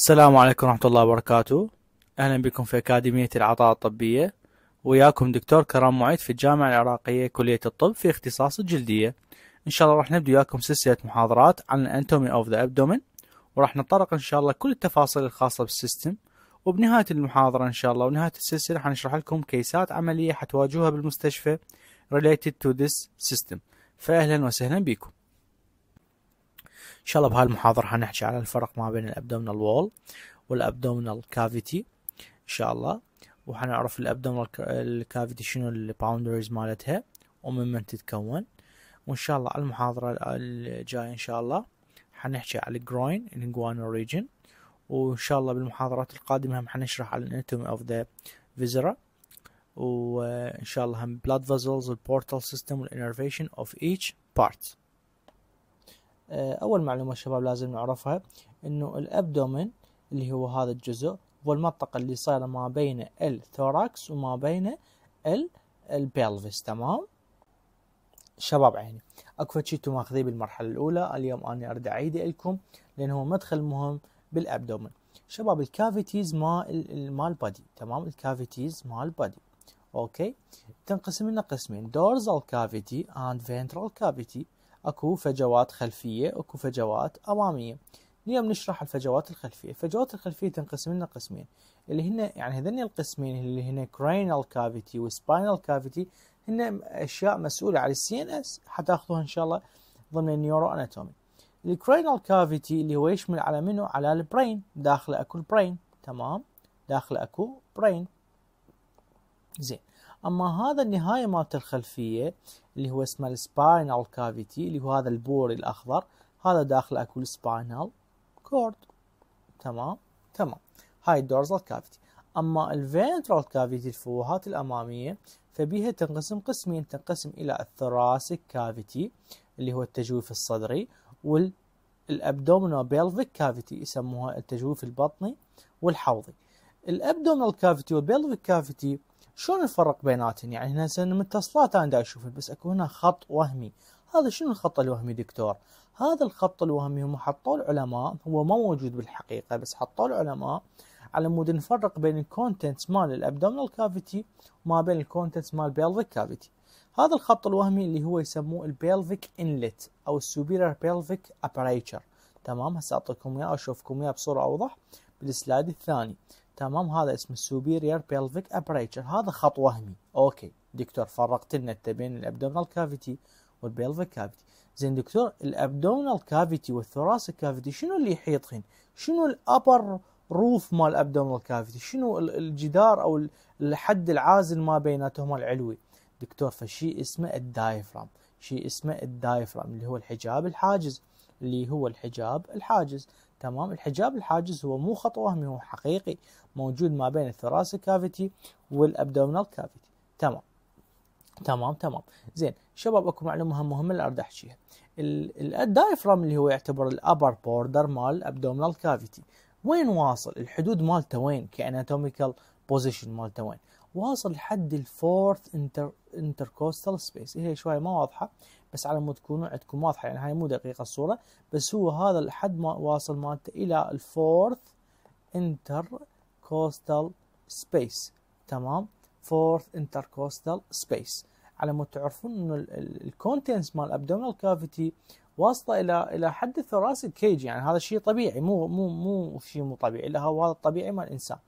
السلام عليكم ورحمة الله وبركاته أهلا بكم في أكاديمية العطاء الطبية وياكم دكتور كرام معيد في الجامعة العراقية كلية الطب في اختصاص الجلدية إن شاء الله راح نبدأ وياكم سلسلة محاضرات عن الأنتومي أوف ذا أبدومين وراح نتطرق إن شاء الله كل التفاصيل الخاصة بالسيستم وبنهاية المحاضرة إن شاء الله ونهاية السلسلة حنشرح لكم كيسات عملية حتواجهوها بالمستشفى related to this system فأهلا وسهلا بكم شاء الله المحاضرة حنحكي على الفرق ما بين الابدومينال وول والابدومينال كافيتي ان شاء الله وحنعرف الابدومينال الكافيتي شنو الباوندريز مالتها ومن من تتكون وان شاء الله على المحاضرة الجاية ان شاء الله حنحكي على الجروين الانجوانال ريجن وان شاء الله بالمحاضرات القادمة هم حنشرح على الانتومي اوف ذا فيزرا وان شاء الله هم بلاد فازلز والبورتال سيستم والانرفيشن اوف ايتش بارت آه، اول معلومه شباب لازم نعرفها انه الابدومين اللي هو هذا الجزء هو المنطقه اللي صايره ما بين الثوراكس وما بين البيلفيس تمام شباب عيني اكو شي ماخذيه بالمرحله الاولى اليوم انا اريد اعيده لكم لان هو مدخل مهم بالابدومين شباب الكافيتيز مال مال بادي تمام الكافيتيز مال بادي اوكي تنقسم لنا قسمين دورزال كافيتي اند فينترال كافيتي اكو فجوات خلفيه اكو فجوات اماميه اليوم نشرح الفجوات الخلفيه الفجوات الخلفيه تنقسم لنا قسمين اللي هن يعني هذني القسمين اللي هن كرينال كافيتي وسباينال كافيتي هن اشياء مسؤوله عن السي ان اس حتاخذوها ان شاء الله ضمن النيورو اناتومي الكرينال كافيتي اللي هو يشمل على منه على البرين داخله اكو البرين تمام داخله اكو برين زين اما هذا النهايه مالت الخلفيه اللي هو اسمه السباينال كافيتي اللي هو هذا البور الأخضر هذا داخل أكو السباينال كورد تمام تمام هاي الدورزال كافيتي أما الفينترال كافيتي الفوهات الأمامية فبيها تنقسم قسمين تنقسم إلى الثراسك كافيتي اللي هو التجويف الصدري والابدومينو بيلفيك كافيتي يسموها التجويف البطني والحوضي الابدومينال كافيتي والبيلفيك كافيتي شلون نفرق بيناتهم يعني هنا سنة متصلات انا اشوف بس اكو هنا خط وهمي هذا شنو الخط الوهمي دكتور هذا الخط الوهمي هم حطوه العلماء هو ما موجود بالحقيقه بس حطوه العلماء على مود نفرق بين الكونتنتس مال الابدومينال كافيتي وما بين الكونتنتس مال البيلفيك كافيتي هذا الخط الوهمي اللي هو يسموه البيلفيك انلت او السوبيرير بيلفيك ابريتشر تمام هسه اعطيكم اياه اشوفكم اياه بصوره اوضح بالسلايد الثاني تمام هذا اسمه superior pelvic aperture هذا خط وهمي اوكي دكتور فرقت لنا انت بين الابدومينال كافيتي والبيلفيك كافيتي زين دكتور الابدومينال كافيتي والثوراسيك كافيتي شنو اللي يحيطهن شنو الابر روف مال الابدومينال كافيتي شنو الجدار او الحد العازل ما بيناتهما العلوي دكتور فشي اسمه الدايفرام شيء اسمه الدايفرام اللي هو الحجاب الحاجز اللي هو الحجاب الحاجز تمام الحجاب الحاجز هو مو خط وهمي هو حقيقي موجود ما بين الثراس كافيتي والابدومينال كافيتي تمام تمام تمام زين شباب اكو معلومه مهمه اللي اريد احكيها الدايفرام اللي هو يعتبر الابر بوردر مال الابدومينال كافيتي وين واصل الحدود مالته وين كاناتوميكال بوزيشن مالته وين واصل لحد الفورث انتر انتركوستال سبيس هي شوي ما واضحه بس على مود تكونوا عندكم واضحه يعني هاي مو دقيقه الصوره بس هو هذا الحد ما واصل مالته الى الفورث انتر كوستال سبيس تمام فورث انتر كوستال سبيس على مود تعرفون انه الكونتنس مال ابدومينال كافيتي واصله الى الى حد الثوراسيك كيج يعني هذا شيء طبيعي مو مو مو شيء مو طبيعي الا هو هذا الطبيعي مال الانسان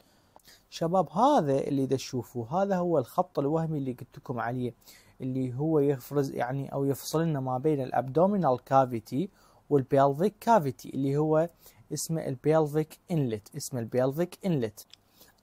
شباب هذا اللي تشوفوه هذا هو الخط الوهمي اللي قلت لكم عليه اللي هو يفرز يعني او يفصل لنا ما بين الابدومينال كافيتي والبيلفيك كافيتي اللي هو اسمه البيلفيك انلت اسمه البيلفيك انلت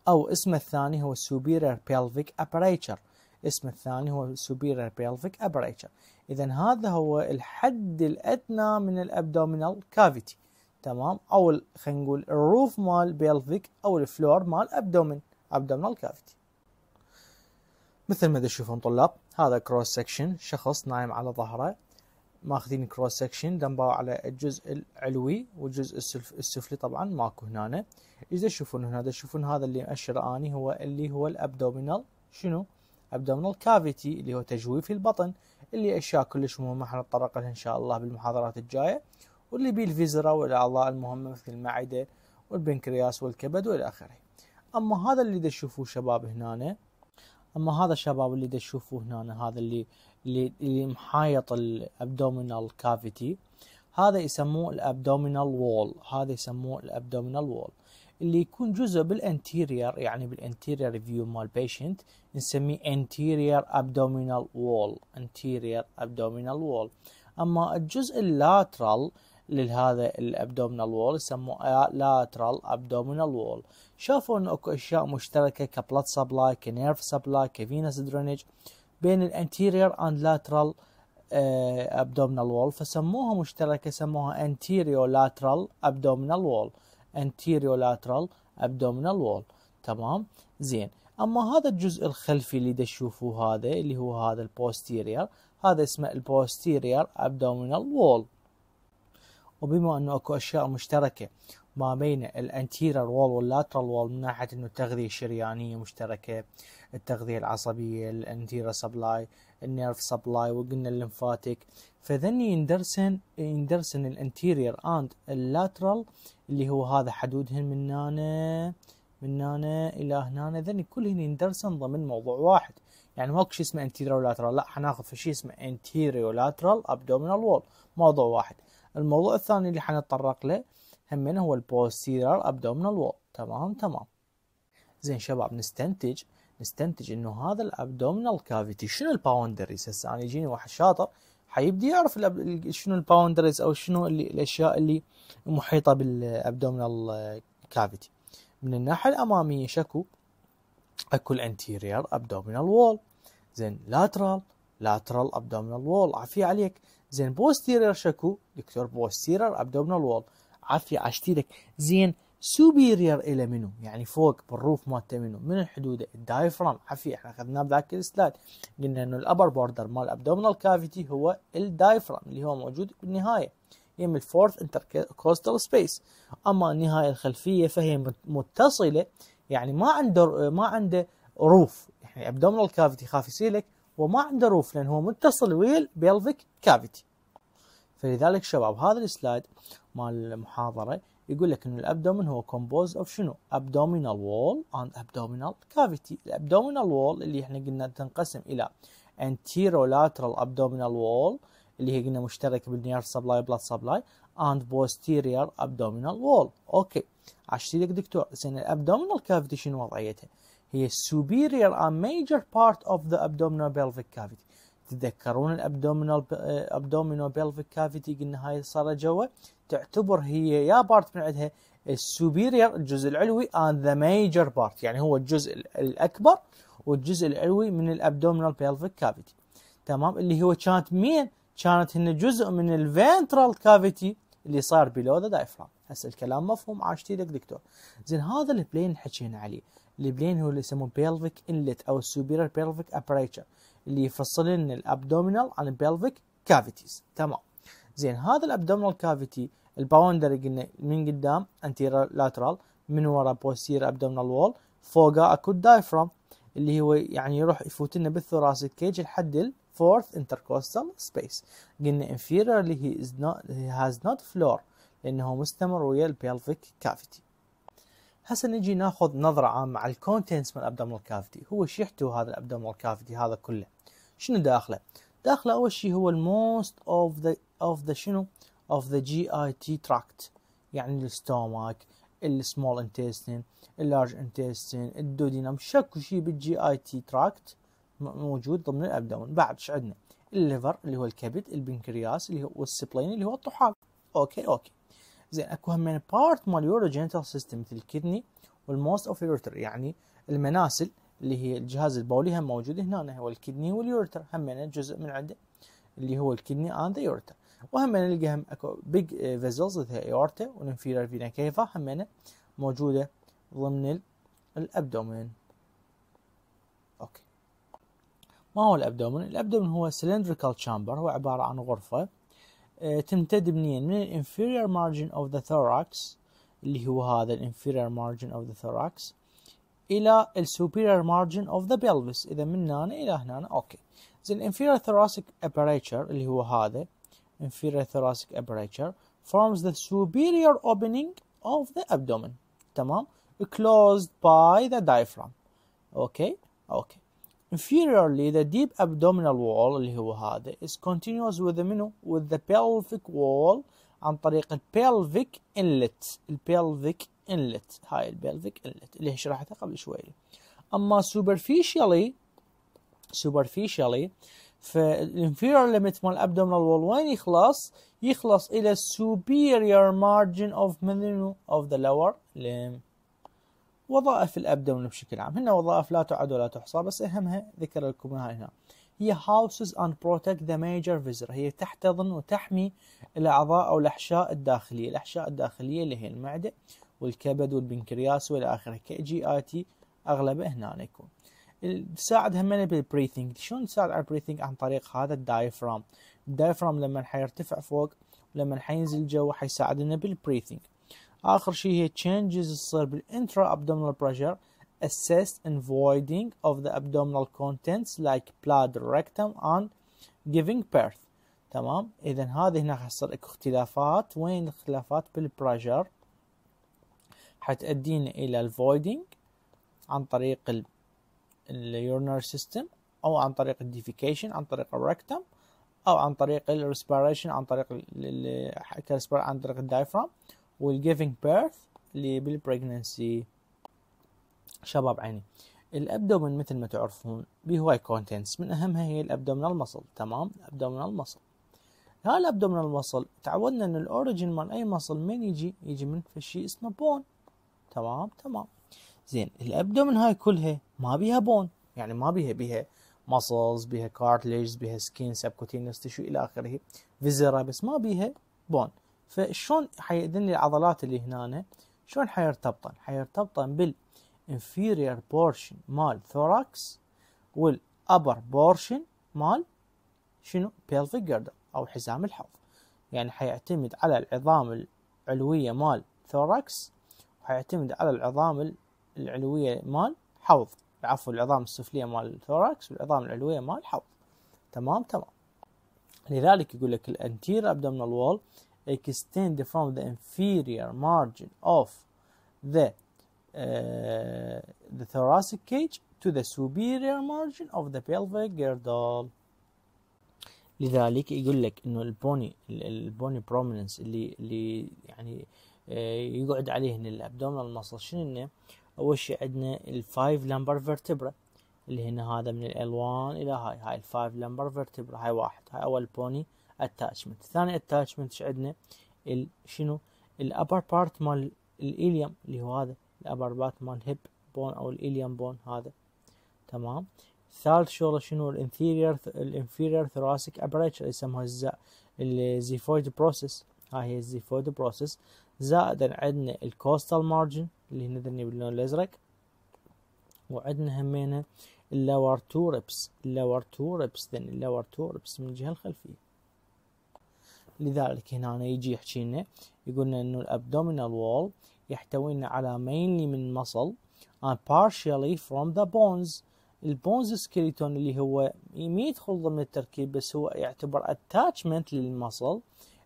او اسمه الثاني هو superior pelvic aperture اسمه الثاني هو superior pelvic aperture اذا هذا هو الحد الادنى من الابدومينال كافيتي تمام او خلينا نقول الروف مال بيلفيك او الفلور مال ابدومين ابدومينال كافيتي مثل ما تشوفون طلاب هذا كروس سكشن شخص نايم على ظهره ماخذين كروس سكشن دمبوا على الجزء العلوي والجزء السفلي طبعا ماكو هنا اذا تشوفون هنا تشوفون هذا اللي مأشر اني هو اللي هو الابدومينال شنو ابدومينال كافيتي اللي هو تجويف البطن اللي اشياء كلش مهمه احنا نتطرق لها ان شاء الله بالمحاضرات الجايه واللي بيه الفيزرا والاعضاء المهمه مثل المعده والبنكرياس والكبد والى اخره اما هذا اللي تشوفوه شباب هنا اما هذا الشباب اللي تشوفوه هنا هذا اللي اللي محايط الابدومينال كافيتي هذا يسموه الابدومينال وول هذا يسموه الابدومينال وول اللي يكون جزء بالانتيرير يعني بالانتيرير فيو مال بيشنت نسميه انتيرير ابدومينال وول انتيرير ابدومينال وول اما الجزء اللاترال لهذا الابدومينال وول يسموه لاترال ابدومينال وول شافوا انه اكو اشياء مشتركه كبلد سبلاي كنيرف سبلاي كفينس درينج بين الانتيريور اند لاترال ابدومينال وول فسموها مشتركه سموها انتيريو لاترال ابدومينال وول انتيريو لاترال ابدومينال وول تمام زين اما هذا الجزء الخلفي اللي تشوفوا هذا اللي هو هذا البوستيرير هذا اسمه البوستيرير ابدومينال وول وبما انه اكو اشياء مشتركه ما بين الانتيرال وول واللاترال وول من ناحيه انه التغذيه الشريانيه مشتركه التغذيه العصبيه الانتيرال سبلاي النيرف سبلاي وقلنا الليمفاتيك فذني يندرسن يندرسن الانتيرير اند اللاترال اللي هو هذا حدودهن من هنا من هنا الى هنا ذني كلهن يندرسن ضمن موضوع واحد يعني ماكو شيء اسمه انتيريور لاترال لا حناخذ في شيء اسمه انتيريور لاترال ابدومينال وول موضوع واحد الموضوع الثاني اللي حنتطرق له همين هو البوستيرال ابدومينال وول تمام تمام زين شباب نستنتج نستنتج انه هذا الابدومينال كافيتي شنو الباوندريز هسه انا يجيني واحد شاطر حيبدي يعرف شنو الباوندريز او شنو اللي الاشياء اللي محيطه بالابدومينال كافيتي من الناحيه الاماميه شكو اكو الانتيريور ابدومينال وول زين لاترال لاترال ابدومينال وول عافيه عليك زين بوستيرير شكو دكتور بوستيرير ابدومينال وول عافية عشتي لك زين سوبيرير الى منو يعني فوق بالروف مالته منو من الحدود الدايفرام عافية احنا اخذناه بذاك السلايد قلنا انه الابر بوردر مال ابدومينال كافيتي هو الدايفرام اللي هو موجود بالنهايه يم الفورث انتر كوستال سبيس اما النهايه الخلفيه فهي متصله يعني ما عنده ما عنده روف يعني ابدومينال كافيتي خاف يصير لك وما عنده روف لان هو متصل ويا البيلفيك كافيتي فلذلك شباب هذا السلايد مال المحاضره يقول لك ان الابدومين هو كومبوز اوف شنو؟ ابدومينال وول اند ابدومينال كافيتي، الابدومينال وول اللي احنا قلنا تنقسم الى لاترال ابدومينال وول اللي هي قلنا مشترك بالنير سبلاي بلاد سبلاي اند بوستيريور ابدومينال وول اوكي عشتي لك دكتور زين الابدومينال كافيتي شنو وضعيتها؟ هي superior and major part of the abdominal pelvic cavity تتذكرون الابدومينال آه، ابدومينو بيلفيك كافيتي قلنا هاي صارت جوا تعتبر هي يا بارت من عندها السوبيرير الجزء العلوي اند ذا ميجر بارت يعني هو الجزء الاكبر والجزء العلوي من الابدومينال بيلفيك كافيتي تمام اللي هو كانت مين كانت هن جزء من الفنترال كافيتي اللي صار بلو ذا دايفرام هسه الكلام مفهوم عاشتي لك دكتور زين هذا البلين حكينا عليه البلين هو اللي يسموه بيلفيك انلت او السوبيرير بيلفيك ابريتشر اللي يفصل لنا الابدومينال عن البلفيك كافيتيز تمام زين هذا الابدومينال كافيتي الباوندري قلنا من قدام انتيرا لاترال من ورا بوستير ابدومينال وول فوقه اكو الدايفرام اللي هو يعني يروح يفوت لنا بالثوراسيك كيج لحد الفورث انتركوستال سبيس قلنا انفيرير اللي هي از نوت هاز نوت فلور لانه مستمر ويا البلفيك كافيتي هسه نجي ناخذ نظره عامه على الكونتنتس من الابدومينال كافيتي هو شو يحتوي هذا الابدومينال كافيتي هذا كله شنو داخله داخله اول شيء هو الموست اوف ذا اوف ذا شنو اوف ذا جي اي تي تراكت يعني الستومك السمول انتستين اللارج انتستين الدودينم شكو شيء بالجي اي تي تراكت موجود ضمن الابدون بعد ايش عندنا الليفر اللي هو الكبد البنكرياس اللي هو والسبلين اللي هو الطحال اوكي اوكي زين اكو همين بارت مال يوروجينيتال سيستم مثل الكدني والموست اوف يورتر يعني المناسل اللي هي الجهاز البولي هم موجود هنا هو الكدني واليورتر هم جزء من عنده اللي هو الكدني اند يورتر وهم نلقى هم اكو بيج فيزلز مثل ايورتا والانفيرير فينا كيفا هم موجوده ضمن الابدومين اوكي ما هو الابدومين الابدومين هو سلندريكال تشامبر هو عباره عن غرفه uh, تمتد منين من الانفيرير مارجن اوف ذا ثوراكس اللي هو هذا الانفيرير مارجن اوف ذا ثوراكس الى the superior margin of the pelvis اذا من هنا الى هنا اوكي the inferior thoracic aperture اللي هو هذا inferior thoracic aperture forms the superior opening of the abdomen تمام closed by the diaphragm okay okay inferiorly the deep abdominal wall اللي هو هذا is continuous with the منو with the pelvic wall عن طريق ال pelvic inlet ال pelvic انلت هاي البلفيك انلت اللي شرحتها قبل شوي اما سوبرفيشالي سوبرفيشالي فالانفيريور ليميت مال الابدومينال وول وين يخلص يخلص الى السوبيريور مارجن اوف منو اوف ذا لور ليم وظائف الابدومين بشكل عام هنا وظائف لا تعد ولا تحصى بس اهمها ذكر لكم هاي هنا هي houses and protect the major visor هي تحتضن وتحمي الاعضاء او الاحشاء الداخليه الاحشاء الداخليه اللي هي المعده والكبد والبنكرياس والى اخره كي جي اي تي اغلبه هنا يكون تساعد همنا بالبريثنج شلون تساعد على البريثنج عن طريق هذا الدايفرام الدايفرام لما حيرتفع فوق لما حينزل جوا حيساعدنا بالبريثنج اخر شيء هي تشينجز تصير بالانترا ابدومينال بريشر assist and voiding of the abdominal contents like bladder rectum and giving birth تمام اذا هذه هنا حصل اكو اختلافات وين الاختلافات بالبريشر حتأدينا إلى الفويدنج عن طريق اليورنر سيستم أو عن طريق الديفيكيشن عن طريق الركتم أو عن طريق الريسبيريشن عن طريق عن طريق الدايفرام والجيفينج بيرث اللي بالبريجننسي شباب عيني الابدومن مثل ما تعرفون بهواي هواي كونتنتس من اهمها هي الابدومينال مصل تمام الابدومينال مصل هاي الابدومينال مصل تعودنا ان الاوريجن مال اي مصل من يجي يجي من شيء اسمه بون تمام تمام زين الابدومن هاي كلها ما بيها بون يعني ما بيها بيها مسلز بيها كارتليجز بيها سكين سبكوتينس تشو الى اخره فيزرا بس ما بيها بون فشلون لي العضلات اللي هنا شلون حيرتبطن حيرتبطن بال inferior portion مال thorax وال upper portion مال شنو pelvic girdle او حزام الحوض يعني حيعتمد على العظام العلويه مال thorax حيعتمد على العظام العلوية مال حوض عفوا العظام السفلية مال الثوراكس والعظام العلوية مال حوض تمام تمام لذلك يقول لك الانتير abdominal wall extend from the inferior margin of the uh, the thoracic cage to the superior margin of the pelvic girdle لذلك يقول لك انه البوني البوني بروميننس اللي اللي يعني إيه، يقعد عليه الابدومينال ماسل شنو انه اول شيء عندنا الفايف لامبر فيرتبرا اللي هنا هذا من الالوان الى هاي هاي الفايف لامبر فيرتبرا هاي واحد هاي اول بوني اتاتشمنت ثاني اتاتشمنت ايش عندنا شنو الابر بارت مال الاليوم اللي هو هذا الابر بارت مال هيب بون او الاليوم بون هذا تمام ثالث شغله شنو الانفيرير الانفيرير ثوراسيك ابريتشر يسموها الزيفويد بروسس هاي هي الزيفويد بروسس زائدا عندنا الكوستال مارجن اللي هنا ذني باللون الازرق وعندنا همينا اللور تو ريبس اللور تو ريبس ذن اللور تو ريبس من الجهه الخلفيه لذلك هنا يجي يحكي لنا يقول لنا انه الابدومينال وول يحتوي لنا على مينلي من muscle and partially from the bones البونز سكيلتون اللي هو ما يدخل ضمن التركيب بس هو يعتبر اتاتشمنت للمصل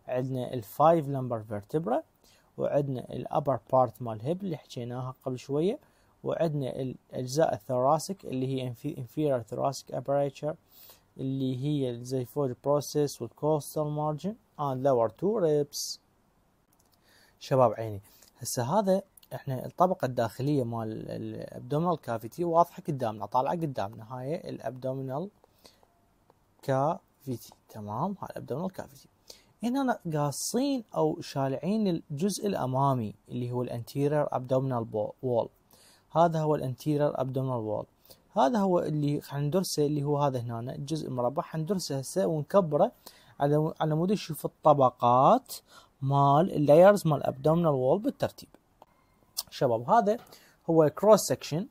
عندنا الفايف لمبر فيرتبرا وعندنا الابر بارت مال هيب اللي حكيناها قبل شويه وعندنا الاجزاء الثوراسيك اللي هي inferior thoracic aperture اللي هي الزيفويد بروسيس والكوستال مارجن اند lower تو ريبس شباب عيني هسه هذا احنا الطبقه الداخليه مال الابدومينال كافيتي واضحه قدامنا طالعه قدامنا هاي الابدومينال كافيتي تمام هاي الابدومينال كافيتي هنا قاصين او شالعين الجزء الامامي اللي هو الانتيرير ابدومينال وول هذا هو الانتيرير ابدومينال وول هذا هو اللي حندرسه اللي هو هذا هنا الجزء المربع حندرسه هسه ونكبره على على مود نشوف الطبقات مال اللايرز مال ابدومينال وول بالترتيب شباب هذا هو كروس سكشن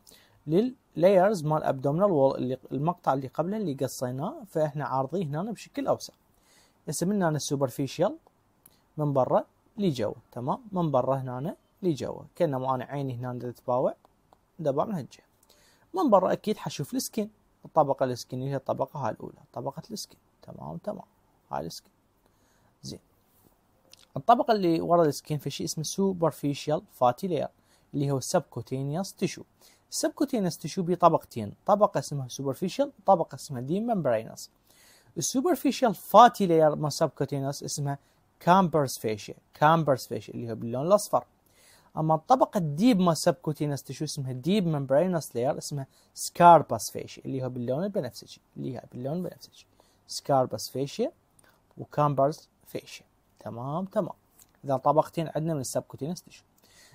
لللايرز مال ابدومينال وول اللي المقطع اللي قبله اللي قصيناه فاحنا عارضيه هنا بشكل اوسع اسمنا انا السوبرفيشال من برا لجوا تمام من برا هنا لجوا كأنه معانا عيني هنا تتباوع دبع من هالجهة من برا أكيد حشوف السكن الطبقة السكنية هي الطبقة هاي الأولى طبقة السكن تمام تمام هاي السكن زين الطبقة اللي ورا السكن في شيء اسمه سوبرفيشال فاتي لاير اللي هو السبكوتينيوس تشو السبكوتينيوس تشو بطبقتين طبقة اسمها سوبرفيشال طبقه اسمها دي ممبرينس السوبرفيشال فاتي لاير ما سبكوتينوس اسمها كامبرز فيشيا كامبرز فيشيا اللي هو باللون الاصفر اما الطبقه الديب ما سبكوتينوس تشو اسمها ديب ممبرينوس لاير اسمها سكاربس فيشيا اللي هو باللون البنفسجي اللي هي باللون البنفسجي سكاربس فيشيا وكامبرز فيشيا تمام تمام اذا طبقتين عندنا من السبكوتينوس تشو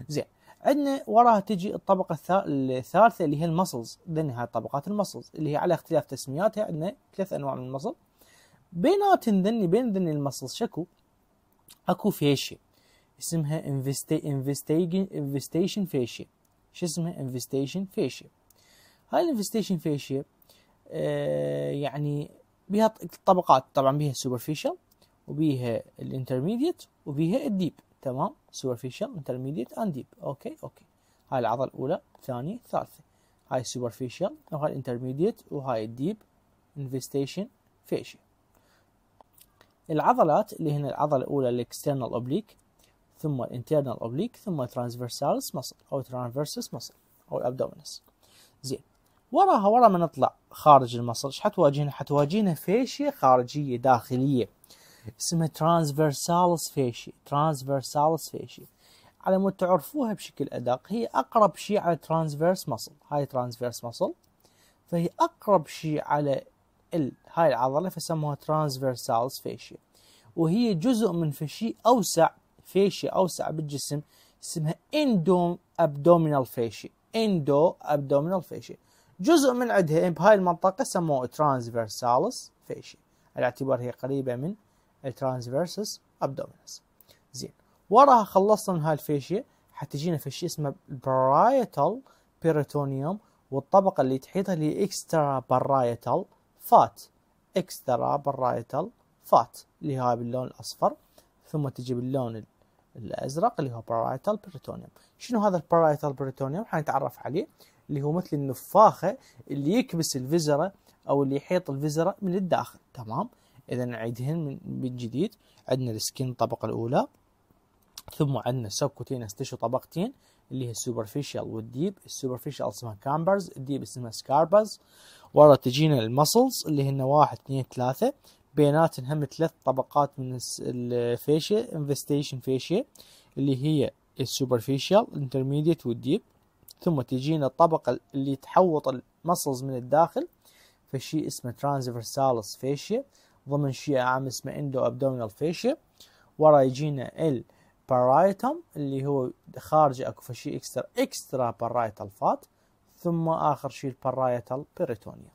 زين عندنا وراها تجي الطبقة الثالثة اللي هي المسلز ذني هاي طبقات المسلز اللي هي على اختلاف تسمياتها عندنا ثلاث أنواع من المسل بيناتن ذني بين ذني المصل شكو اكو فيشي اسمها انفستيجن انفستيشن فيشيا شو اسمها انفستيشن فيشيا هاي الانفستيشن فيشيا آه يعني بها طبقات طبعا بها سوبرفيشال وبيها الانترميديت وبيها الديب تمام سوبرفيشال انترميديت اند ديب اوكي اوكي هاي العضله الاولى الثانيه الثالثه هاي السوبرفيشال وهاي الانترميديت وهاي الديب انفستيشن فيشيا العضلات اللي هنا العضلة الأولى الاكسترنال أوبليك ثم الانترنال أوبليك ثم transversalis مصل أو ترانسفيرسس مصل أو abdominis زين وراها ورا ما نطلع خارج المصل ايش حتواجهنا؟ حتواجهنا فاشية خارجية داخلية اسمها ترانسفيرسالس فيشي ترانسفيرسالس فيشي على مود تعرفوها بشكل أدق هي أقرب شيء على ترانسفيرس مصل هاي ترانسفيرس مصل فهي أقرب شيء على ال هاي العضله فسموها ترانسفيرسالز فيشيا وهي جزء من فشي اوسع فيشيا اوسع بالجسم اسمها اندو ابدومينال فيشيا اندو ابدومينال فيشيا جزء من عندها بهاي المنطقه سموه ترانسفيرسالز فيشيا على اعتبار هي قريبه من الترانسفيرسس ابدومينس زين وراها خلصنا من هاي الفيشيا حتجينا شيء اسمه برايتال بيريتونيوم والطبقه اللي تحيطها اللي اكسترا برايتال فات اكسترا برايتال فات اللي هاي باللون الاصفر ثم تجي باللون الازرق اللي هو برايتال بريتونيوم شنو هذا البرايتال بريتونيوم حنتعرف عليه اللي هو مثل النفاخه اللي يكبس الفزره او اللي يحيط الفزره من الداخل تمام اذا نعيدهن من جديد عندنا السكين الطبقه الاولى ثم عندنا سبكوتينس تشو طبقتين اللي هي السوبرفيشال والديب السوبرفيشال اسمها كامبرز الديب اسمها سكاربز ورا تجينا المسلز اللي هن واحد اثنين ثلاثة بينات هم ثلاث طبقات من الفيشة انفستيشن فيشة اللي هي السوبرفيشال انترميديت والديب ثم تجينا الطبقة اللي تحوط المسلز من الداخل فشي اسمه ترانزفرسالس فيشة ضمن شيء عام اسمه اندو ابدومينال فيشيا ورا يجينا البارايتوم اللي هو خارج اكو فشي اكسترا اكسترا بارايتال فات ثم آخر شيء البارايتال بيريتونيا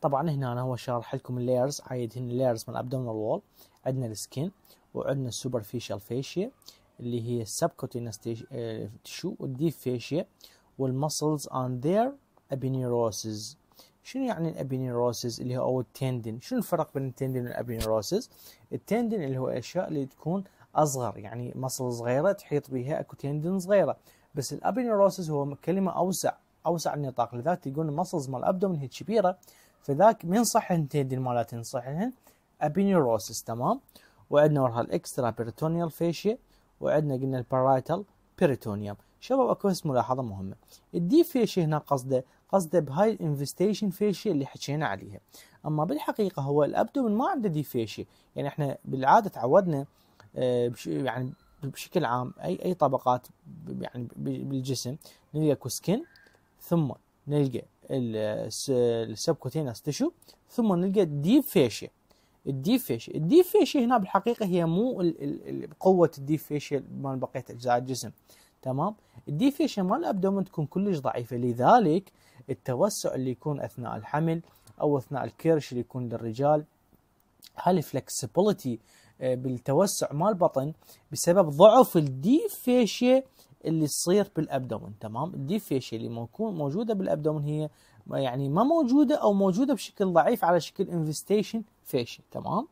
طبعا هنا أنا هو شارح لكم اللايرز هنا اللايرز من الابدومينال وول عندنا السكن وعندنا السوبرفيشال فيشيا اللي هي السبكوتينس تشو والديب فيشيا والمسلز اون ذير ابينيروسز شنو يعني الابينيروسز اللي هو او التندن شنو الفرق بين التندن والابينيروسز التندن اللي هو الاشياء اللي تكون اصغر يعني مسل صغيره تحيط بها اكو تندن صغيره بس الابينيروسس هو كلمه اوسع اوسع النطاق لذلك تقول المسلز مال الابدومن هي كبيره فذاك من صح التيدين مالتهن نصحهن ابينيروسس تمام وعندنا وراها الاكسترا بيريتونيال فيشيا وعندنا قلنا البارايتال بيريتونيوم شباب اكو بس ملاحظه مهمه الدي فيشيا هنا قصده قصده بهاي الانفستيشن فيشيا اللي حكينا عليها اما بالحقيقه هو الابدومن ما عنده دي فيشيا يعني احنا بالعاده تعودنا آه، يعني بشكل عام اي اي طبقات يعني بالجسم نلقى كوسكين ثم نلقى السبكوتينس تشو ثم نلقى الديب فيشيا الديب فيشيا الديب فيشيا هنا بالحقيقه هي مو قوه الديب فيشيا مال بقيه اجزاء الجسم تمام الديب فيشيا مال الابدومن تكون كلش ضعيفه لذلك التوسع اللي يكون اثناء الحمل او اثناء الكرش اللي يكون للرجال هالفلكسبيليتي آه، بالتوسع مال البطن بسبب ضعف الديب فيشيا اللي تصير بالابدومن تمام الديب فيشيا اللي موجوده بالابدومن هي يعني ما موجوده او موجوده بشكل ضعيف على شكل انفستيشن فيشي تمام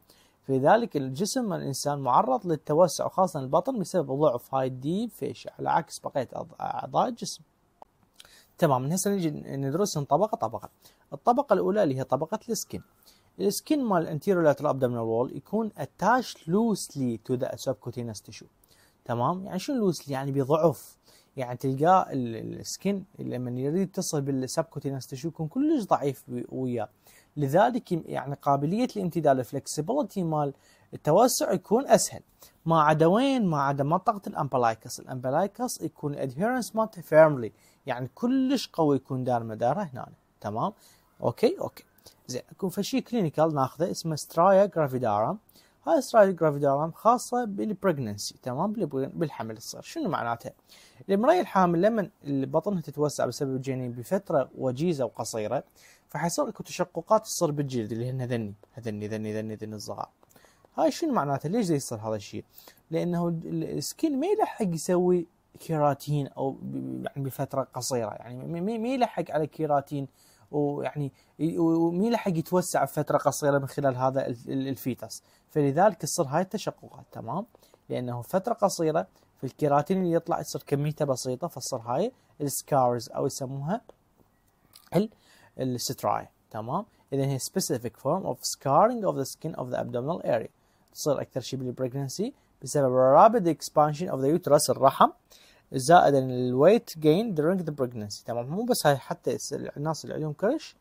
فلذلك الجسم الانسان معرض للتوسع وخاصه البطن بسبب ضعف هاي الديب فيشيا على عكس بقيه اعضاء الجسم تمام هسه نجي ندرسهم طبقه طبقه الطبقه الاولى اللي هي طبقه السكن السكين مال الانتيريور lateral abdominal وول يكون اتاش لوسلي تو ذا سبكوتينس تشو تمام يعني شنو لوسلي يعني بضعف يعني تلقاه السكن لما يريد يتصل بالسبكوتينس تشو يكون كلش ضعيف وياه لذلك يعني قابليه الامتداد الفلكسبيليتي مال التوسع يكون اسهل ما عدا وين ما عدا منطقه الامبلايكس الامبلايكس يكون ادهيرنس مالته فيرملي يعني كلش قوي يكون دار مداره هنا تمام اوكي اوكي زين اكو فشي كلينيكال ناخذه اسمه سترايا جرافيدارم هاي سترايا جرافيدارم خاصه بالبرجننسي تمام بالحمل الصغير شنو معناتها المرأة الحامل لما بطنها تتوسع بسبب الجنين بفترة وجيزة وقصيرة فحيصير اكو تشققات تصير بالجلد اللي هن ذني ذني ذني ذني ذني الصغار هاي شنو معناتها ليش زي يصير هذا الشيء لانه السكين ما يلحق يسوي كيراتين او يعني بفتره قصيره يعني ما يلحق على كيراتين ويعني ومين لحق يتوسع بفتره قصيره من خلال هذا الفيتس فلذلك تصير هاي التشققات تمام لانه فتره قصيره في الكيراتين اللي يطلع تصير كميته بسيطه فتصير هاي السكارز او يسموها الستراي تمام اذا هي specific form of scarring of the skin of the abdominal area تصير اكثر شيء بالبريجنسي بسبب rapid اكسبانشن اوف ذا يوترس الرحم زائد الويت جين during the pregnancy تمام مو بس هاي حتى الناس اللي عندهم كرش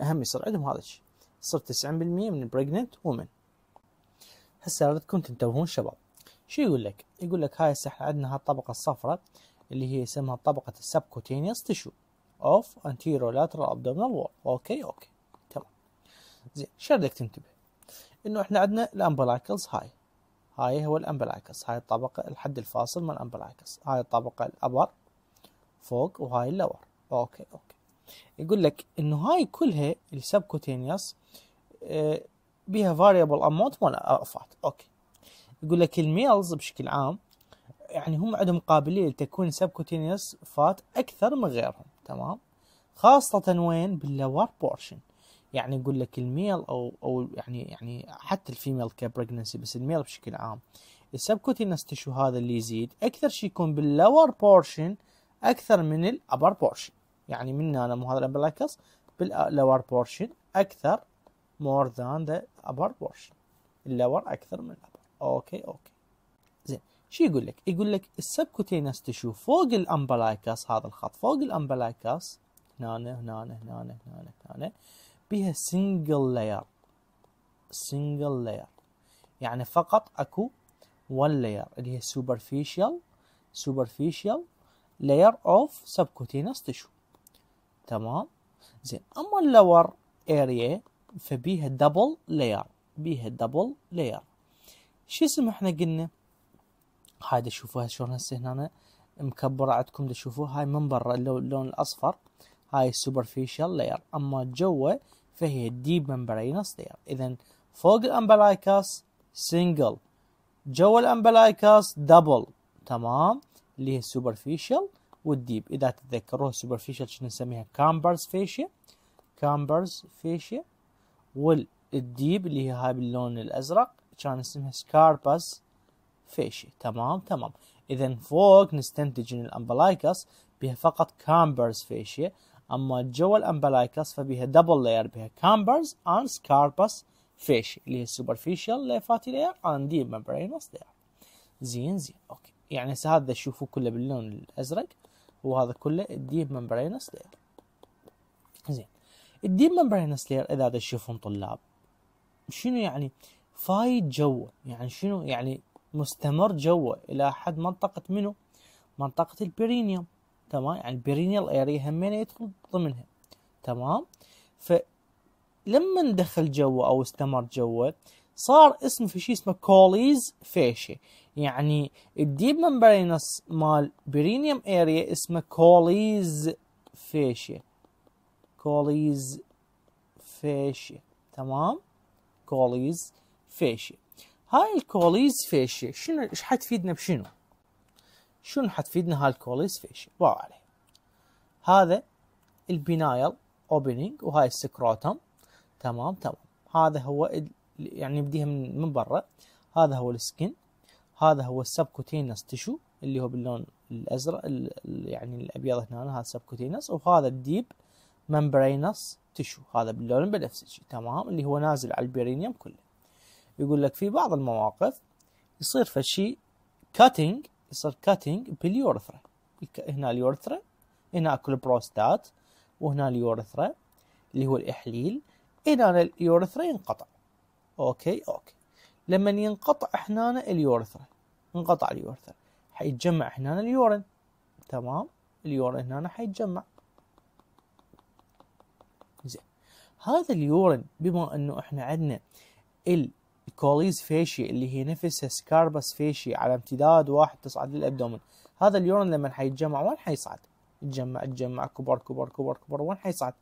هم يصير عندهم هذا الشيء يصير 90% من البريجننت وومن هسه اردكم تنتبهون شباب شو يقول لك؟ يقول لك هاي هسه عندنا هالطبقه الصفراء اللي هي اسمها طبقه السبكوتينيوس تشو اوف لاترال abdominal wall اوكي اوكي تمام زين شو بدك تنتبه؟ انه احنا عندنا الامبلايكلز هاي هاي هو الأمبلايكس هاي الطبقة الحد الفاصل من الأمبلايكس هاي الطبقة الأبر فوق وهاي اللور أوكي أوكي يقول لك إنه هاي كلها السبكوتينيوس آه، بيها فاريبل أموت مونوفات أوكي يقول لك الميلز بشكل عام يعني هم عندهم قابلية لتكون سبكوتينيوس فات أكثر من غيرهم تمام خاصة وين باللور بورشن يعني يقول لك الميل او او يعني يعني حتى الفيميل كبريجنسي بس الميل بشكل عام السبكوتينس تشو هذا اللي يزيد اكثر شيء يكون باللور بورشن اكثر من الابر بورشن يعني من هنا مو هذا الامبلاكس باللور بورشن اكثر مور ذان ذا upper بورشن اللور اكثر من الابر اوكي اوكي زين شو يقول لك يقول لك السبكوتينس تشو فوق الامبلاكس هذا الخط فوق هنا هنا هنا هنا هنا هنا, هنا. بها سنجل لاير سنجل لاير يعني فقط اكو one layer اللي هي superficial superficial layer of subcutaneous tissue تمام زين اما اللور اريا فبيها دبل لاير بيها دبل لاير شو اسم احنا قلنا هاي تشوفوها شلون هسه هنا مكبرة عندكم تشوفوها هاي من برا اللون الاصفر هاي السوبرفيشال لاير أما جوا فهي الديب ممبرينس لاير إذا فوق الأمبلايكاس سنجل جوا الأمبلايكاس دبل تمام اللي هي السوبرفيشال والديب إذا تتذكروها السوبرفيشال شنو نسميها كامبرز فيشيا كامبرز فيشيا والديب اللي هي هاي باللون الأزرق كان اسمها سكاربس فيشي تمام تمام إذا فوق نستنتج أن الأمبلايكاس بها فقط كامبرز فيشيا اما الجو الامبلايكلس فبها دبل لاير بها كامبرز اند سكاربس فيش اللي هي السوبرفيشال ليفاتي لاير اند دي ممبرينوس لاير زين زين اوكي يعني هسه هذا شوفوا كله باللون الازرق وهذا كله الديب ممبرينوس لاير زين الديب ممبرينوس لاير اذا تشوفون طلاب شنو يعني فايد جوا يعني شنو يعني مستمر جوا الى حد منطقه منو منطقه البيرينيوم تمام يعني البرينيال اريا همين يدخل ضمنها تمام فلما دخل جوا او استمر جوا صار اسم في شيء اسمه كوليز فيشي يعني الديب ممبرينس مال برينيوم اريا اسمه كوليز فيشي كوليز فيشي تمام كوليز فيشي هاي الكوليز فيشي شنو ايش حتفيدنا بشنو شنو حتفيدنا فيش باع عليه هذا البنايل اوبننج وهاي السكروتم تمام تمام هذا هو يعني نبديها من من برا هذا هو السكن هذا هو السبكوتينس تشو اللي هو باللون الازرق يعني الابيض هنا هذا سبكوتينس وهذا الديب ممبرينس تشو هذا باللون البنفسجي تمام اللي هو نازل على البيرينيوم كله يقول لك في بعض المواقف يصير فشي كاتنج يصير كاتنج باليورثرا هنا اليورثرا هنا اكو البروستات وهنا اليورثرا اللي هو الاحليل هنا اليورثرا ينقطع اوكي اوكي لما ينقطع هنا اليورثرا انقطع اليورثرا حيتجمع هنا اليورن تمام اليورن هنا حيتجمع زين هذا اليورن بما انه احنا عندنا ال كوليز فيشي اللي هي نفسها سكاربس فيشي على امتداد واحد تصعد للابدومن هذا اليورن لما حيتجمع وين حيصعد يتجمع يتجمع كبر كبر كبر كبر وين حيصعد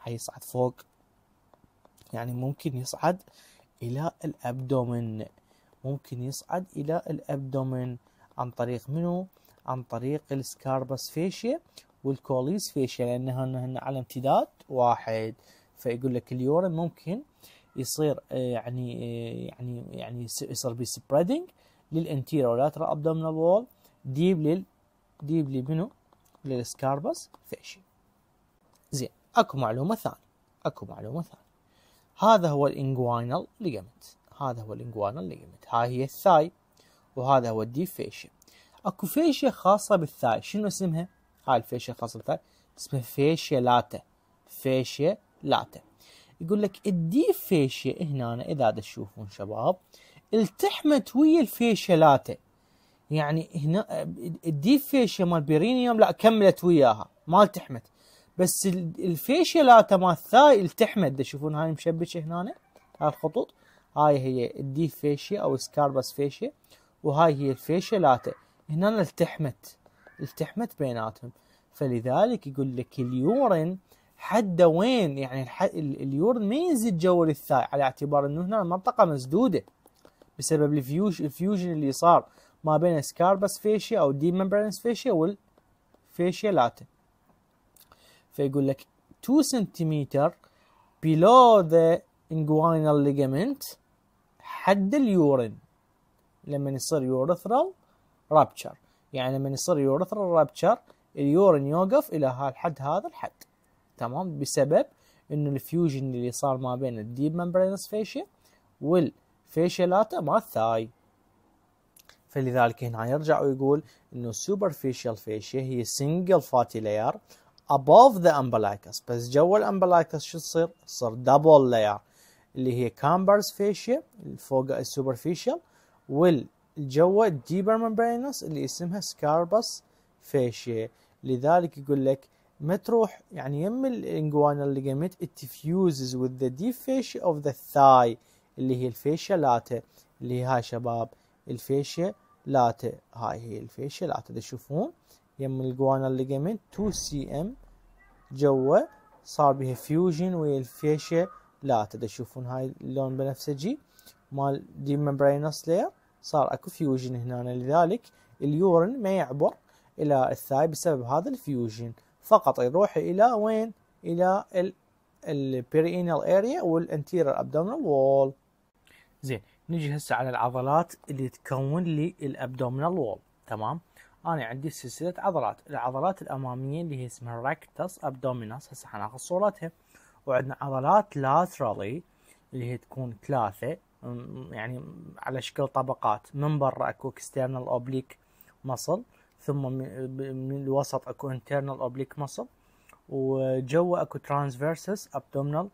حيصعد فوق يعني ممكن يصعد الى الابدومن ممكن يصعد الى الابدومن عن طريق منو عن طريق السكاربس فيشيا والكوليز فيشيا لانها على امتداد واحد فيقول لك اليورن ممكن يصير آه، يعني،, آه، يعني يعني يعني يصير بي سبريدنج للانتيريور لاترال ابدومينال وول ديب لل ديب لي منو للسكاربس فيشي زين اكو معلومه ثانيه اكو معلومه ثانيه هذا هو الانجوينال ليجمنت هذا هو الانجوينال ليجمنت هاي هي الثاي وهذا هو الديب فيشيا اكو فيشيا خاصه بالثاي شنو اسمها هاي الفيشيا الخاصه بالثاي اسمها فيشيا لاتا فيشيا لاتا يقول لك الديب فيشيا هنا اذا تشوفون شباب التحمت ويا الفيشيا لاتا يعني هنا الديب فيشيا مال بيرينيوم لا كملت وياها ما التحمت بس الفيشيا لاتا مال الثاي التحمت تشوفون هاي مشبكه هنا هاي الخطوط هاي هي الديب فيشيا او سكاربس فيشيا وهاي هي الفيشيا لاتا هنا التحمت التحمت بيناتهم فلذلك يقول لك اليورين حد وين يعني اليورن ما ينزل جو الثاي على اعتبار انه هنا المنطقه مسدوده بسبب الفيوش الفيوجن اللي صار ما بين سكاربس فيشيا او دي ممبرانس فيشيا والفيشيا لاتن فيقول لك 2 سنتيمتر below the inguinal ligament حد اليورين لما يصير يورثرال رابتشر يعني لما يصير يورثرال رابتشر اليورين يوقف الى هالحد هذا الحد تمام بسبب انه الفيوجن اللي صار ما بين الديب ممبرينس فاشيا والفيشيالاتا مال الثاي فلذلك هنا يرجع ويقول انه superficial فيشيا هي single fatty layer above the امبلايكس بس جوا الامبلايكس شو تصير؟ تصير double layer اللي هي كامبرز فيشيا فوق السوبرفيشال والجوا الديبر ممبرينس اللي اسمها سكاربس فيشيا لذلك يقول لك ما تروح يعني يم الانجوانال ليجمنت ات فيوزز وذ ذا deep fascia of the thigh اللي هي الفيشيا لاتا اللي هي هاي شباب الفيشيا لاتا هاي هي الفيشيا لاتا تشوفون يم الجوانال ليجمنت 2 سي ام جوا صار بها فيوجن ويا الفيشيا لاتا تشوفون هاي اللون بنفسجي مال دي ممبرينوس لاير صار اكو فيوجن هنا لذلك اليورن ما يعبر الى الثاي بسبب هذا الفيوجن فقط يروح الى وين الى البيرينال اريا والانتيرير ابدومينال وول زين نجي هسه على العضلات اللي تكون لي الابدومينال وول تمام انا عندي سلسله عضلات العضلات الاماميه اللي هي اسمها ركتس ابدومينس هسه حناخذ صورتها وعندنا عضلات لاترالي اللي هي تكون ثلاثه يعني على شكل طبقات من برا اكو اكسترنال اوبليك مصل ثم من الوسط اكو internal oblique muscle وجوا اكو transversus abdominal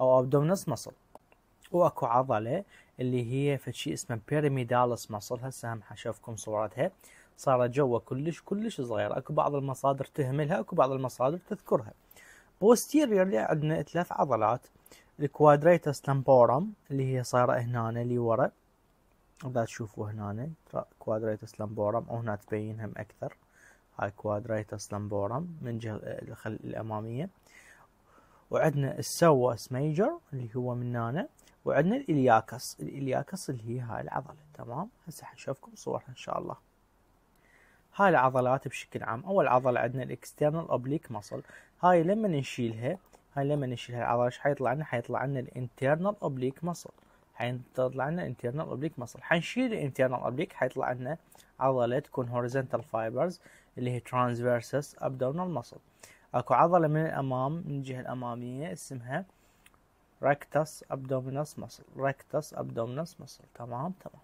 او abdominus muscle واكو عضله اللي هي فشي اسمه pyramidalis muscle هسه هم حشوفكم صورتها صارت جوا كلش كلش صغيره اكو بعض المصادر تهملها اكو بعض المصادر تذكرها posteriorly عندنا ثلاث عضلات الكوادريتس تمبورم اللي هي صايره هنا اللي ورا اذا تشوفوا هنا كوادريتس لامبورم وهنا تبين هم اكثر هاي كوادريتس لامبورم من جهة الامامية وعندنا السوس ميجر اللي هو من هنا وعندنا الالياكس الالياكس اللي هي هاي العضلة تمام هسه حنشوفكم صورها ان شاء الله هاي العضلات بشكل عام اول عضلة عندنا الاكسترنال اوبليك مصل هاي لما نشيلها هاي لما نشيلها العضلة ايش حيطلع لنا حيطلع لنا الانترنال اوبليك مصل حيطلع لنا internal oblique muscle هنشيل internal oblique حيطلع لنا عضله تكون horizontal fibers اللي هي transversus abdominal muscle اكو عضله من الامام من الجهه الاماميه اسمها rectus abdominus muscle rectus abdominus muscle تمام تمام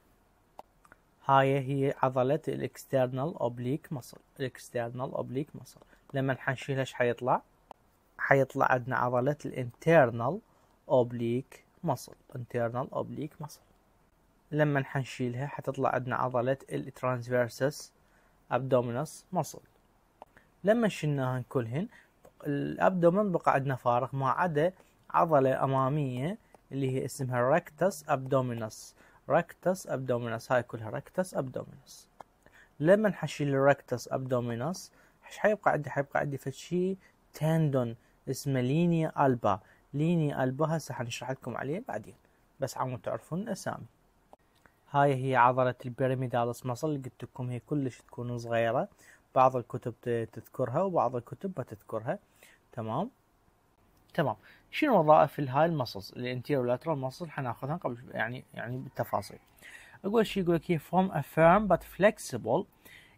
هاي هي عضلة الاكسترنال اوبليك مصل الاكسترنال اوبليك مصل لما حنشيلها ايش حيطلع حيطلع عندنا عضلة الانترنال اوبليك مصل internal oblique muscle لما حنشيلها حتطلع عندنا عضلة transversus abdominus مصل لما شلناهن كلهن الابدومن بقى عندنا فارغ ما عدا عضلة أمامية اللي هي اسمها rectus abdominus rectus abdominus هاي كلها rectus abdominus لما حشيل الركتس abdominus ايش حيبقى عندي حيبقى عندي فشي تندون اسمه لينيا البا ليني قلبها هسه حنشرح لكم عليه بعدين بس عم تعرفون الاسامي هاي هي عضلة البيراميدالس مصل اللي قلت لكم هي كلش تكون صغيرة بعض الكتب تذكرها وبعض الكتب ما تذكرها تمام تمام شنو وظائف هاي المصلز الانتيرو لاترال مصل حناخذها قبل يعني يعني بالتفاصيل اول شيء يقول لك هي افيرم a firm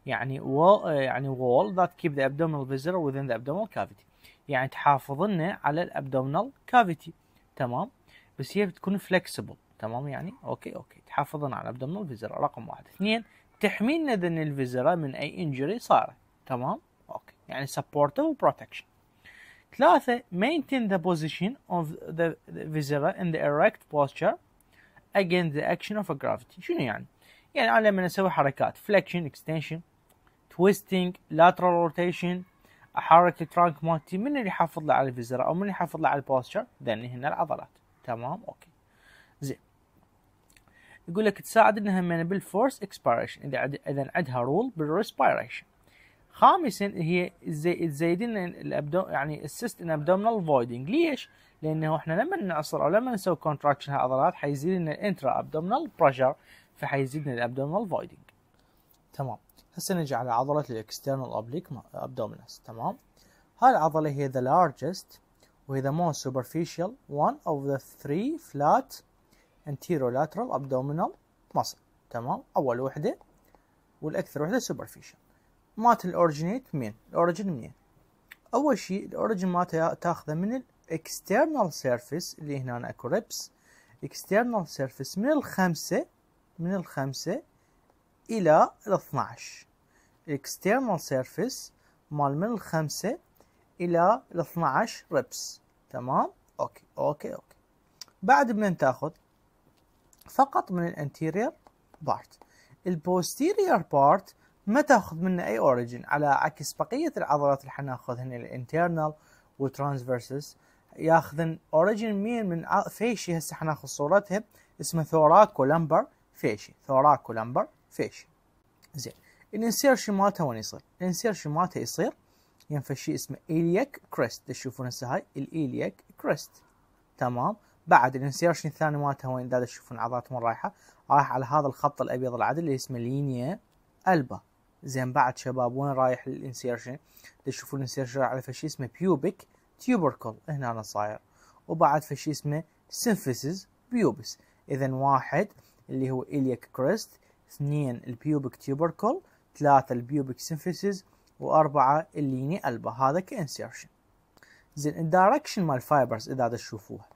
يعني wall يعني wall that keep the abdominal فيزر within the abdominal cavity يعني لنا على الابدومينال كافيتي تمام بس هي بتكون فلكسبل تمام يعني اوكي اوكي تحافظنا على الابدومينال فيزرا رقم واحد اثنين تحمينا ذن الفيزرا من اي انجري صارت تمام اوكي يعني supportive protection ثلاثة maintain the position of the viscera in the erect posture against the action of a gravity شنو يعني؟ يعني أنا لما أسوي حركات flexion extension twisting lateral rotation احرك الترانك مالتي من اللي يحافظ له على الفيزرا او من اللي يحافظ له على البوستشر ذني هنا العضلات تمام اوكي زين يقول لك تساعد انها من بالفورس اكسبيريشن اذا عد... اذا عندها رول بالريسبيريشن خامسا هي زي... تزيد لنا الابدو يعني اسيست ان ابدومينال فويدنج ليش؟ لانه احنا لما نعصر او لما نسوي كونتراكشن هالعضلات حيزيد لنا الانترا ابدومينال بريشر فحيزيد لنا الابدومينال فويدنج تمام هسه نجي على عضلة الاكسترنال oblique ابدومينس تمام هاي العضلة هي the largest وهي the most superficial one of the three flat anterolateral abdominal muscle تمام أول وحدة والأكثر وحدة superficial مات الأورجينيت مين؟ الأوريجين منين؟ أول شيء origin مات تاخذه من الاكسترنال سيرفيس اللي هنا اكو ريبس external surface من الخمسة من الخمسة إلى ال 12 الاكسترنال سيرفيس مال من الخمسة إلى ال 12 ريبس تمام أوكي أوكي أوكي بعد من تاخذ فقط من الانتيرير بارت البوستيرير بارت ما تاخذ منه اي اوريجن على عكس بقيه العضلات اللي حناخذ هنا الانترنال والترانسفيرسس ياخذن اوريجن مين من فيشي هسه حناخذ صورتها اسمه ثوراكو لمبر فيشي ثوراكو لمبر فيش زين الانسيرشن مالته وين يصير؟ الانسيرشن مالته يصير ينفى شيء اسمه إيلياك كريست تشوفون هسه هاي الإيلياك كريست تمام بعد الانسيرشن الثاني مالته وين دا تشوفون عضلات وين رايحه رايح على هذا الخط الابيض العدل اللي اسمه لينيا البا زين بعد شباب وين رايح الانسيرشن تشوفون الانسيرشن على فشي اسمه بيوبيك تيوبركل هنا أنا صاير وبعد فشي اسمه سينفيسز بيوبس اذا واحد اللي هو اليك كريست اثنين البيوبك تيوبركل ثلاثة البيوبك سينفيسز وأربعة الليني ألبا هذا كإنسيرشن زين الدايركشن مال الفايبرز إذا تشوفوها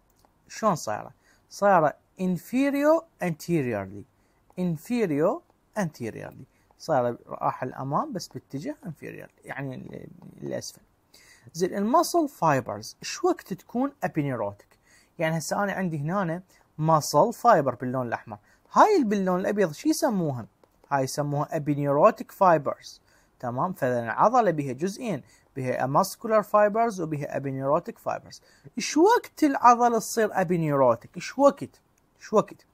شلون صايرة؟ صايرة inferior anteriorly inferior anteriorly صايرة راح الأمام بس باتجاه انفيريور يعني الأسفل زين المسل فايبرز شو وقت تكون ابينيروتك يعني هسه أنا عندي هنا ماسل فايبر باللون الأحمر هاي اللي باللون الابيض شو يسموها هاي يسموها ابينيروتيك فايبرز تمام فالعضله بها جزئين بها اماسكولار فايبرز وبها ابينيروتيك فايبرز ايش وقت العضله تصير ابينيروتيك ايش وقت ايش وقت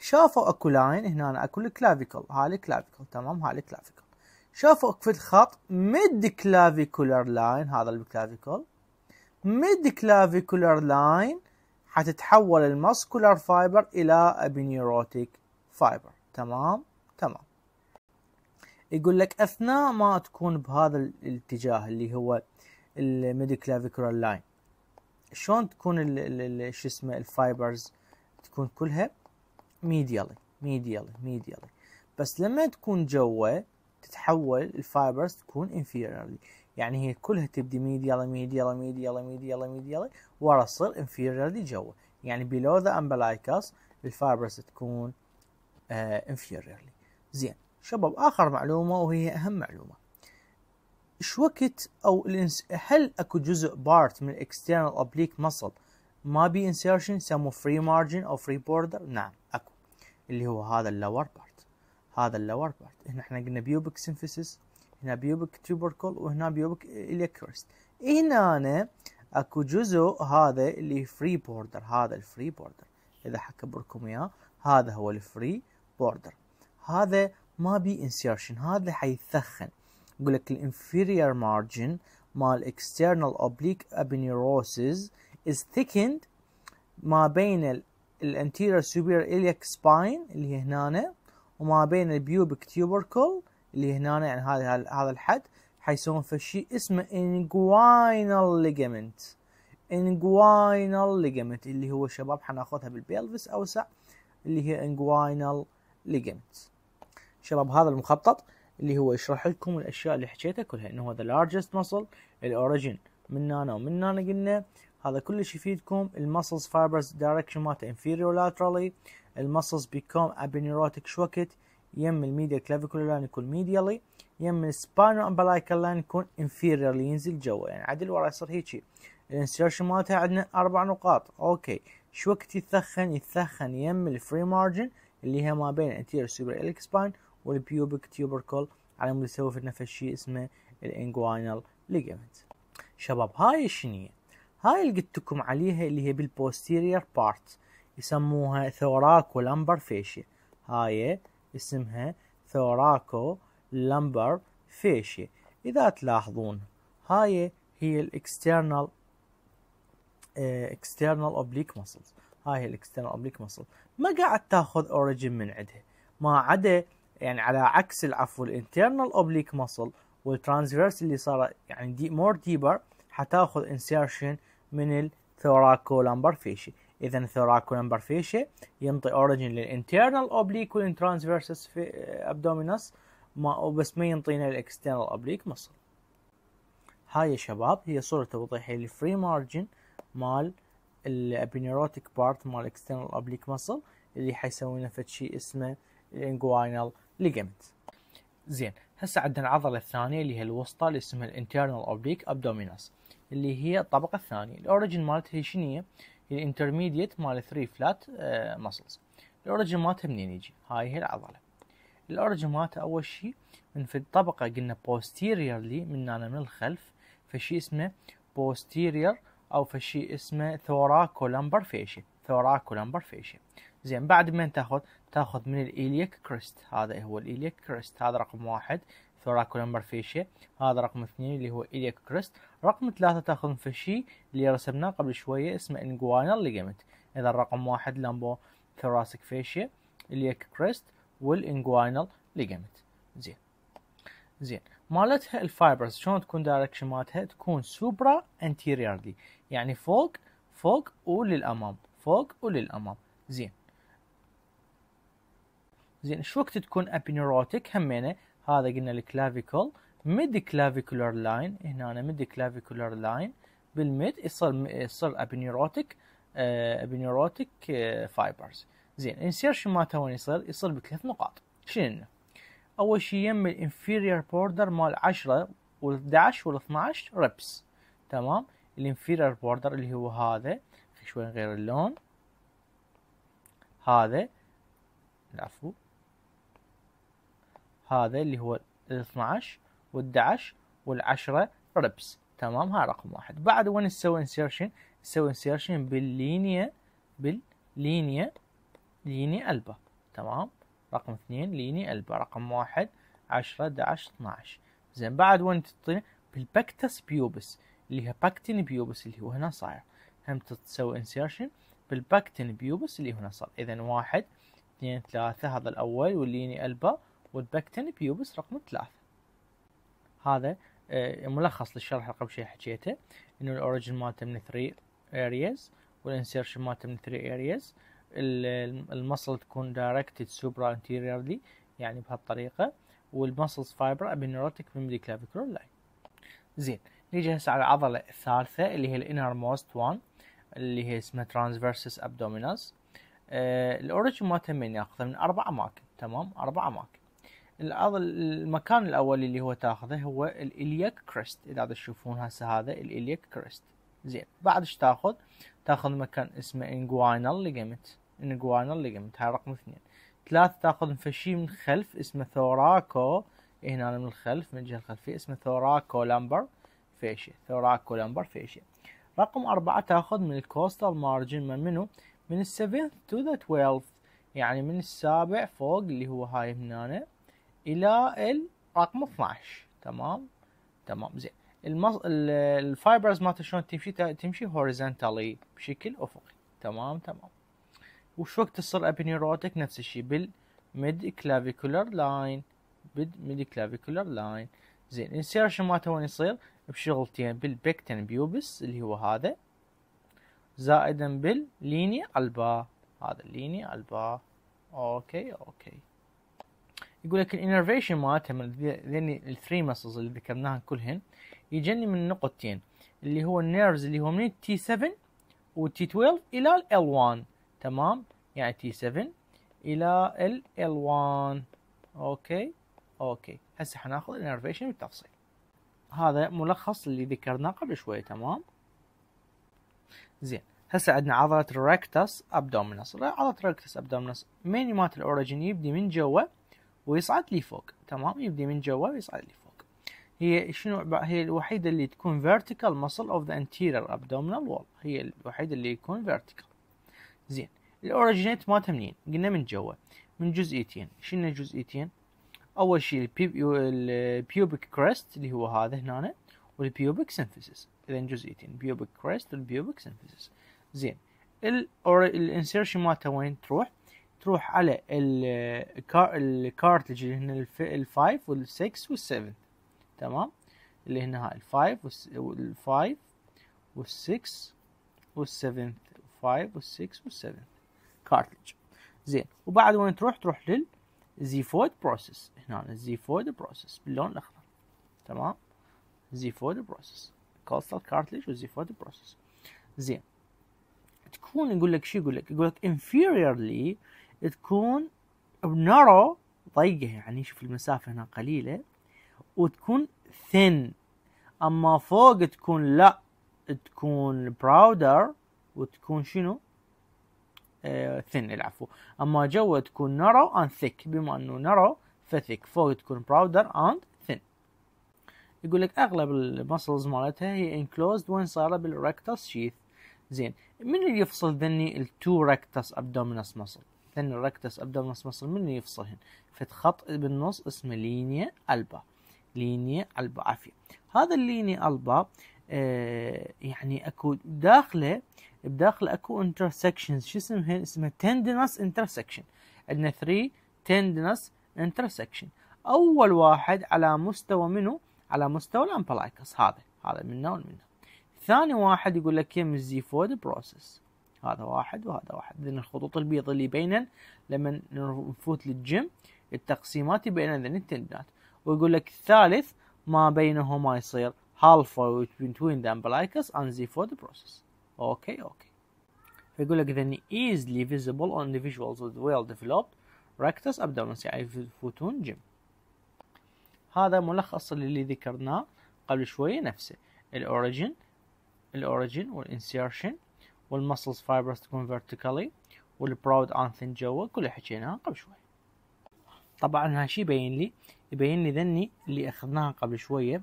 شافوا اكو لاين هنا أنا اكو الكلافيكل هاي الكلافيكل تمام هاي الكلافيكل شافوا في الخط ميد كلافيكولار لاين هذا الكلافيكل ميد كلافيكولار لاين حتتحول الماسكولار فايبر الى ابنيوروتيك فايبر تمام تمام يقول لك اثناء ما تكون بهذا الاتجاه اللي هو الميديكلافيكولار لاين شلون تكون شو اسمه الفايبرز تكون كلها ميديالي ميديالي ميديالي بس لما تكون جوا تتحول الفايبرز تكون انفيريرلي يعني هي كلها تبدي ميد يلا ميد يلا ميد يلا ميد يلا ميد يلا ورا تصير انفيريور جوا يعني بلو ذا امبلايكاس الفايبرز تكون انفيريورلي آه، زين شباب اخر معلومه وهي اهم معلومه ايش وقت او الانس... هل اكو جزء بارت من الاكسترنال اوبليك مسل ما بي انسيرشن يسموه فري مارجن او فري بوردر نعم اكو اللي هو هذا اللور بارت هذا اللور بارت هنا احنا قلنا بيوبك سينفيسيس هنا بيوبك تيوبركل وهنا بيوبك اليكرست هنا أنا اكو جزء هذا اللي فري بوردر هذا الفري بوردر اذا حكبركم اياه هذا هو الفري بوردر هذا ما بي انسيرشن هذا حيثخن يقول لك الانفيرير مارجن مال external oblique ابنيروسز is thickened ما بين الانتيريور superior iliac spine اللي هي هنا وما بين البيوبك تيوبركل اللي هنا يعني هذا هذا الحد حيسوون في شيء اسمه انجواينال ليجامنت انجواينال ليجامنت اللي هو شباب حناخذها بالبيلفس اوسع اللي هي انجواينال ليجامنت شباب هذا المخطط اللي هو يشرح لكم الاشياء اللي حكيتها كلها انه هو ذا لارجست مسل الاوريجن من هنا ومن هنا قلنا هذا كلش يفيدكم المسلز فايبرز دايركشن مالته inferior laterally المسلز بيكوم ابنيروتك شوكت يم الميديا كلافيكولار يكون ميديالي يم السبانو امبلايكال لاين يكون انفيريرلي ينزل جوا يعني عدل ورا يصير هيجي الانسيرشن مالتها عندنا اربع نقاط اوكي شو وقت يتثخن يتثخن يم الفري مارجن اللي هي ما بين انتير سوبر اليك سباين والبيوبك تيوبركل على مود يسوي في نفس الشيء اسمه الانجوينال ليجمنت شباب هاي هي؟ هاي اللي قلت لكم عليها اللي هي بالبوستيرير بارت يسموها ثوراك ولامبر فيشي هاي اسمها ثوراكو لمبر فيشي إذا تلاحظون هاي هي الاكسترنال اكسترنال اوبليك مسلز هاي هي الاكسترنال اوبليك مسل ما قاعد تاخذ اوريجين من عندها ما عدا يعني على عكس العفو الانترنال اوبليك مسل والترانسفيرس اللي صار يعني دي مور ديبر حتاخذ انسيرشن من الثوراكو لامبر فيشي اذا ثوراكو لمبرفيشي ينطي اوريجن للانترنال اوبليك ترانسفيرسس في ابدومينس ما بس ما ينطينا الاكسترنال اوبليك مصر هاي يا شباب هي صورة توضيحية للفري مارجن مال الابينيروتيك بارت مال اكسترنال اوبليك مصر اللي حيسوي لنا فد شيء اسمه الانجواينال ليجمنت زين هسه عندنا العضله الثانيه اللي هي الوسطى اللي اسمها الانترنال اوبليك ابدومينس اللي هي الطبقه الثانيه الاوريجن مالتها هي شنو هي الانترميديت مال 3 فلات مسلز الاوريجن مالته منين يجي هاي هي العضله الاوريجن مالته اول شيء من في الطبقه قلنا posteriorly من هنا من الخلف فشي اسمه posterior او فشي اسمه thoracolumbar fascia thoracolumbar fascia زين بعد من تاخذ تاخذ من الإليك كريست هذا هو الإليك كريست هذا رقم واحد ثوراكو لمبر فيشي هذا رقم اثنين اللي هو إليك كريست رقم ثلاثة تاخذون فشي اللي رسمناه قبل شوية اسمه انجوينال ليجمنت إذا رقم واحد لامبو ثراسك فيشي إليك كريست والانجوينال ليجمنت زين زين مالتها الفايبرز شلون تكون دايركشن مالتها تكون سوبرا انتيريرلي يعني فوق فوق وللامام فوق وللامام زين زين شو وقت تكون ابينيروتيك همينه هذا قلنا الكلافيكول ميد كلافيكولر لاين هنا أنا ميد كلافيكولر لاين بالميد يصير يصير ابنيروتيك ابنيروتيك فايبرز زين الانسيرشن مالته وين يصير؟ يصير بثلاث نقاط شنو؟ اول شيء يم الانفيرير بوردر مال 10 وال11 وال12 ريبس تمام الانفيرير بوردر اللي هو هذا شوي نغير اللون هذا العفو هذا اللي هو ال 12 وال 11 10 ريبس تمام ها رقم واحد بعد وين نسوي انسيرشن نسوي انسيرشن باللينيا باللينيا لينيا البا تمام رقم اثنين لينيا البا رقم واحد 10 11 12 زين بعد وين تعطينا بالبكتس بيوبس اللي هي باكتين بيوبس اللي هو هنا صاير هم تسوي انسيرشن بالباكتين بيوبس اللي هنا صار اذا واحد اثنين ثلاثة هذا الاول والليني البا والبكتين بيوبس رقم ثلاثة هذا آه، ملخص للشرح اللي قبل شوي حكيته انه الاوريجن مالته من 3 ارياز والانسيرشن مالته من 3 ارياز المصل تكون دايركتد سوبرا انتيريرلي يعني بهالطريقه والمسلز فايبر ابينيروتيك ميدي كلافيكرون لاين زين نيجي هسه على العضله الثالثه اللي هي الانر موست وان اللي هي اسمها ترانسفيرسس ابدومينالز الاوريجن مالته من ياخذها من اربع اماكن تمام اربع اماكن العضل المكان الاول اللي هو تاخذه هو الاليك كريست اذا تشوفون هسه هذا الاليك كريست زين بعد ايش تاخذ تاخذ مكان اسمه انجوينال ليجمنت انجوينال ليجمنت هاي رقم اثنين ثلاث تاخذ فشي من خلف اسمه ثوراكو هنا من الخلف من الجهة الخلفية اسمه ثوراكو لامبر فيشي ثوراكو لامبر فيشي رقم أربعة تاخذ من الكوستال مارجن من منو من السفنث تو ذا 12 يعني من السابع فوق اللي هو هاي هنا الى الرقم 12 تمام تمام زين المص... الفايبرز مالته شلون تمشي تمشي هوريزونتالي بشكل افقي تمام تمام وش وقت تصير ابنيروتك نفس الشيء بالميد كلافيكولر لاين بالميد كلافيكولر لاين زين الانسيرشن مالته وين يصير بشغلتين بالبكتن بيوبس اللي هو هذا زائدا باللينيا البا هذا اللينيا البا اوكي اوكي يقول لك الانرفيشن مالتها من ذني الثري مسلز اللي ذكرناها كلهن يجني من نقطتين اللي هو النيرفز اللي هو من t 7 t 12 الى ال 1 تمام يعني تي 7 الى ال 1 اوكي اوكي هسه حناخذ الانرفيشن بالتفصيل هذا ملخص اللي ذكرناه قبل شوي تمام زين هسه عندنا عضلة الريكتس ابدومينس عضلة الريكتس ابدومينس مينيمات الاوريجين يبدي من جوا ويصعد لي فوق تمام يبدي من جوا ويصعد لي فوق هي شنو هي الوحيده اللي تكون vertical muscle of the anterior abdominal wall هي الوحيده اللي يكون vertical زين الاوريجينيت مالتها منين قلنا من جوا من جزئيتين شلنا جزئيتين اول شيء البيوبك كريست اللي هو هذا هنا والبيوبك سينثيسيس اذا جزئيتين بيوبيك كريست والبيوبك سينثيسيس زين الانسيرشن مالته وين تروح تروح على الكارتج اللي هنا الفايف والسكس 7 تمام اللي هنا هاي الفايف والفايف والسكس والـ فايف والسكس 7 كارتج زين وبعد وين تروح تروح للزيفود بروسيس هنا الزيفود بروسيس باللون الاخضر تمام زيفود بروسيس كوستال Z والزيفود بروسيس زين تكون يقول لك شو يقول لك يقول لك inferiorly تكون نارو ضيقة يعني شوف المسافة هنا قليلة وتكون ثين أما فوق تكون لا تكون براودر وتكون شنو ثن آه العفو أما جوا تكون نارو أند ثيك بما أنه نارو فثيك فوق تكون براودر أند ثن يقول لك أغلب المسلز مالتها هي انكلوزد وين صايره بالركتس شيث زين من اللي يفصل ذني التو ركتس ابدومينس مسل ثن الركتس أبدأ من منه يفصلهن فتخط بالنص اسمه لينيا ألبا لينيا ألبا عافية هذا اللينيا ألبا آه يعني اكو داخله بداخله اكو انترسكشنز شو اسمها اسمها تندنس انترسكشن عندنا 3 تندنس انترسكشن اول واحد على مستوى منو على مستوى الامبلايكس هذا هذا منه ومنه ثاني واحد يقول لك يم الزيفود بروسس هذا واحد وهذا واحد لأن الخطوط البيض اللي بينن لما نفوت للجيم التقسيمات بين ذن التندات ويقول لك الثالث ما بينهما يصير halfway between the umbilicus and the food process اوكي اوكي فيقول لك ذن easily visible on individuals with well developed rectus abdominis يعني يفوتون جيم هذا ملخص اللي ذكرناه قبل شوية نفسه الاوريجين الاوريجن والانسيرشن والمسلز فايبرز تكون فيرتيكالي والبراود انثن جوا كلها حكيناها قبل شوي طبعا هالشي يبين لي يبين لي ذني اللي اخذناها قبل شويه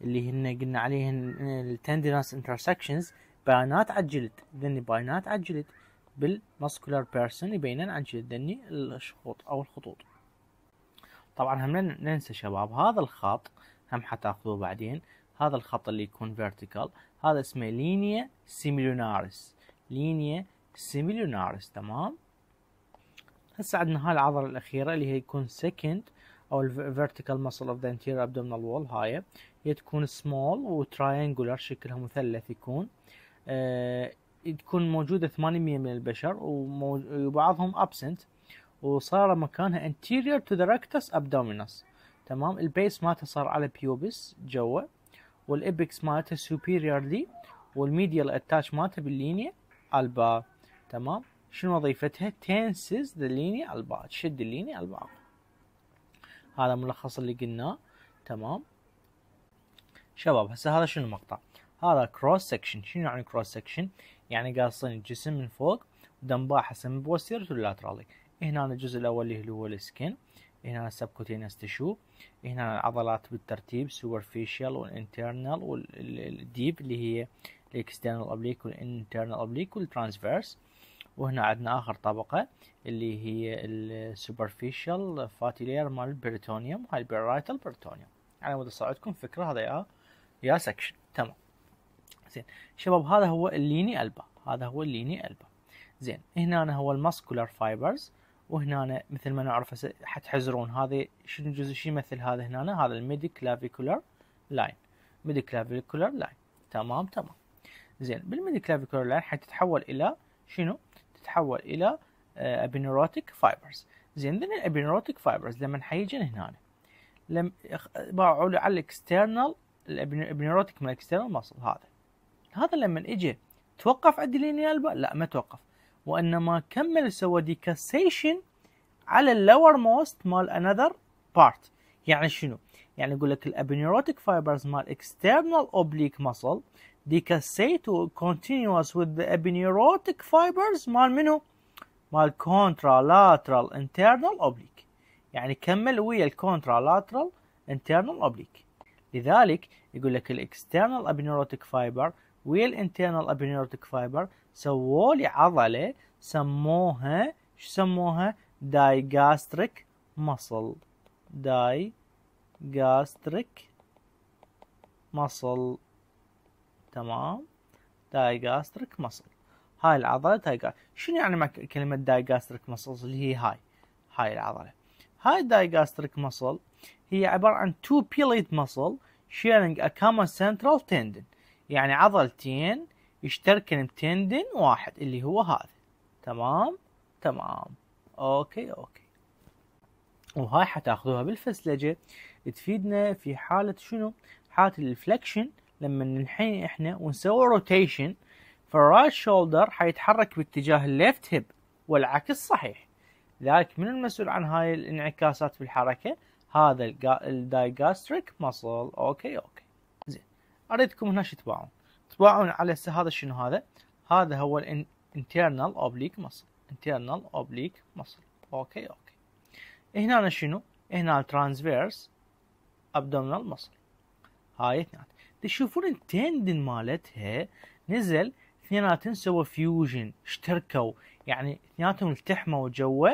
اللي هن قلنا عليهن التندنس انترسكشنز بيانات على الجلد ذني باينات على الجلد بالمسكولار بيرسون يبينن عن جلد ذني الشخوط او الخطوط طبعا هم ننسى شباب هذا الخط هم حتاخذوه بعدين هذا الخط اللي يكون فيرتيكال هذا اسمه لينيا سيميلوناريس لينيا سيميلونارس تمام هسه عندنا هاي العضله الاخيره اللي هي يكون سكند او الفيرتيكال ماسل اوف ذا انتير ابدومينال وول هاي هي تكون سمول وتراينجولار شكلها مثلث يكون آه تكون موجوده 8% من البشر وبعضهم ابسنت وصار مكانها anterior to the rectus abdominis تمام البيس مالته صار على بيوبس جوا والابكس مالته سوبيريرلي والميديال اتاش مالته باللينيا البا تمام شنو وظيفتها تنسز ذا ليني البا تشد الليني البا هذا ملخص اللي قلناه تمام شباب هسه هذا شنو المقطع هذا كروس سكشن شنو يعني كروس سكشن يعني قاصين الجسم من فوق ودنباه حسب من بوستيرتو لاترالي هنا الجزء الاول اللي هو السكن هنا السبكوتينس تشو هنا العضلات بالترتيب سوبرفيشال والانترنال والديب اللي هي الاكسترنال اوبليك والانترنال اوبليك والترانسفيرس وهنا عندنا اخر طبقه اللي هي السوبرفيشال فاتي لير مال البريتونيوم هاي البريتال بريتونيوم على مود صعودكم فكره هذا يا يا سكشن تمام زين شباب هذا هو الليني البا هذا هو الليني البا زين هنا هو الماسكولار فايبرز وهنا مثل ما نعرف حتحزرون هذا شنو جزء شنو يمثل هذا هنا هذا الميدي كلافيكولار لاين ميدي كلافيكولار لاين تمام تمام زين بالميدي كلافيكولر لاين حتتحول الى شنو تتحول الى ابينوروتيك آه، فايبرز زين ذن الابينوروتيك فايبرز لما حيجي هنا لم باعوا على الاكسترنال الابينوروتيك من الاكسترنال مصل هذا هذا لما اجى توقف عند اللينيال البا لا ما توقف وانما كمل سوى ديكاسيشن على اللور موست مال انذر بارت يعني شنو يعني يقول لك الابينيروتيك فايبرز مال اكسترنال اوبليك مصل decussate كاسيتو continuous with the epineurotic fibers مال منو؟ مال contralateral internal oblique يعني كمل ويا contralateral internal oblique لذلك يقول لك الاكسترنال ابنيروتيك فايبر والانترنال ابنيروتيك فايبر سووا لي عضله سموها شو سموها دايجاستريك مصل digastric مصل تمام دايجاستريك مسل هاي العضله دايجا شنو يعني مع كلمه دايجاستريك مسلز اللي هي هاي هاي العضله هاي الدايجاستريك مسل هي عباره عن تو بيليت مسل شيرنج ا كومن سنترال تندن يعني عضلتين يشتركن بتندن واحد اللي هو هذا تمام تمام اوكي اوكي وهاي حتاخذوها بالفسلجه تفيدنا في حاله شنو حاله الفلكشن لما ننحني احنا ونسوي روتيشن فالرايت شولدر حيتحرك باتجاه الليفت هيب والعكس صحيح لذلك من المسؤول عن هاي الانعكاسات في الحركه هذا الدايجاستريك مصل اوكي اوكي زين اريدكم هنا شو تباعون تباعون على هذا شنو هذا هذا هو الانترنال اوبليك مصل انترنال اوبليك مصل اوكي اوكي هنا شنو هنا ترانسفيرس ابدومينال مصل هاي اثنين تشوفون التندن مالتها نزل اثنيناتهم سووا فيوجن اشتركوا يعني اثنيناتهم التحموا جوا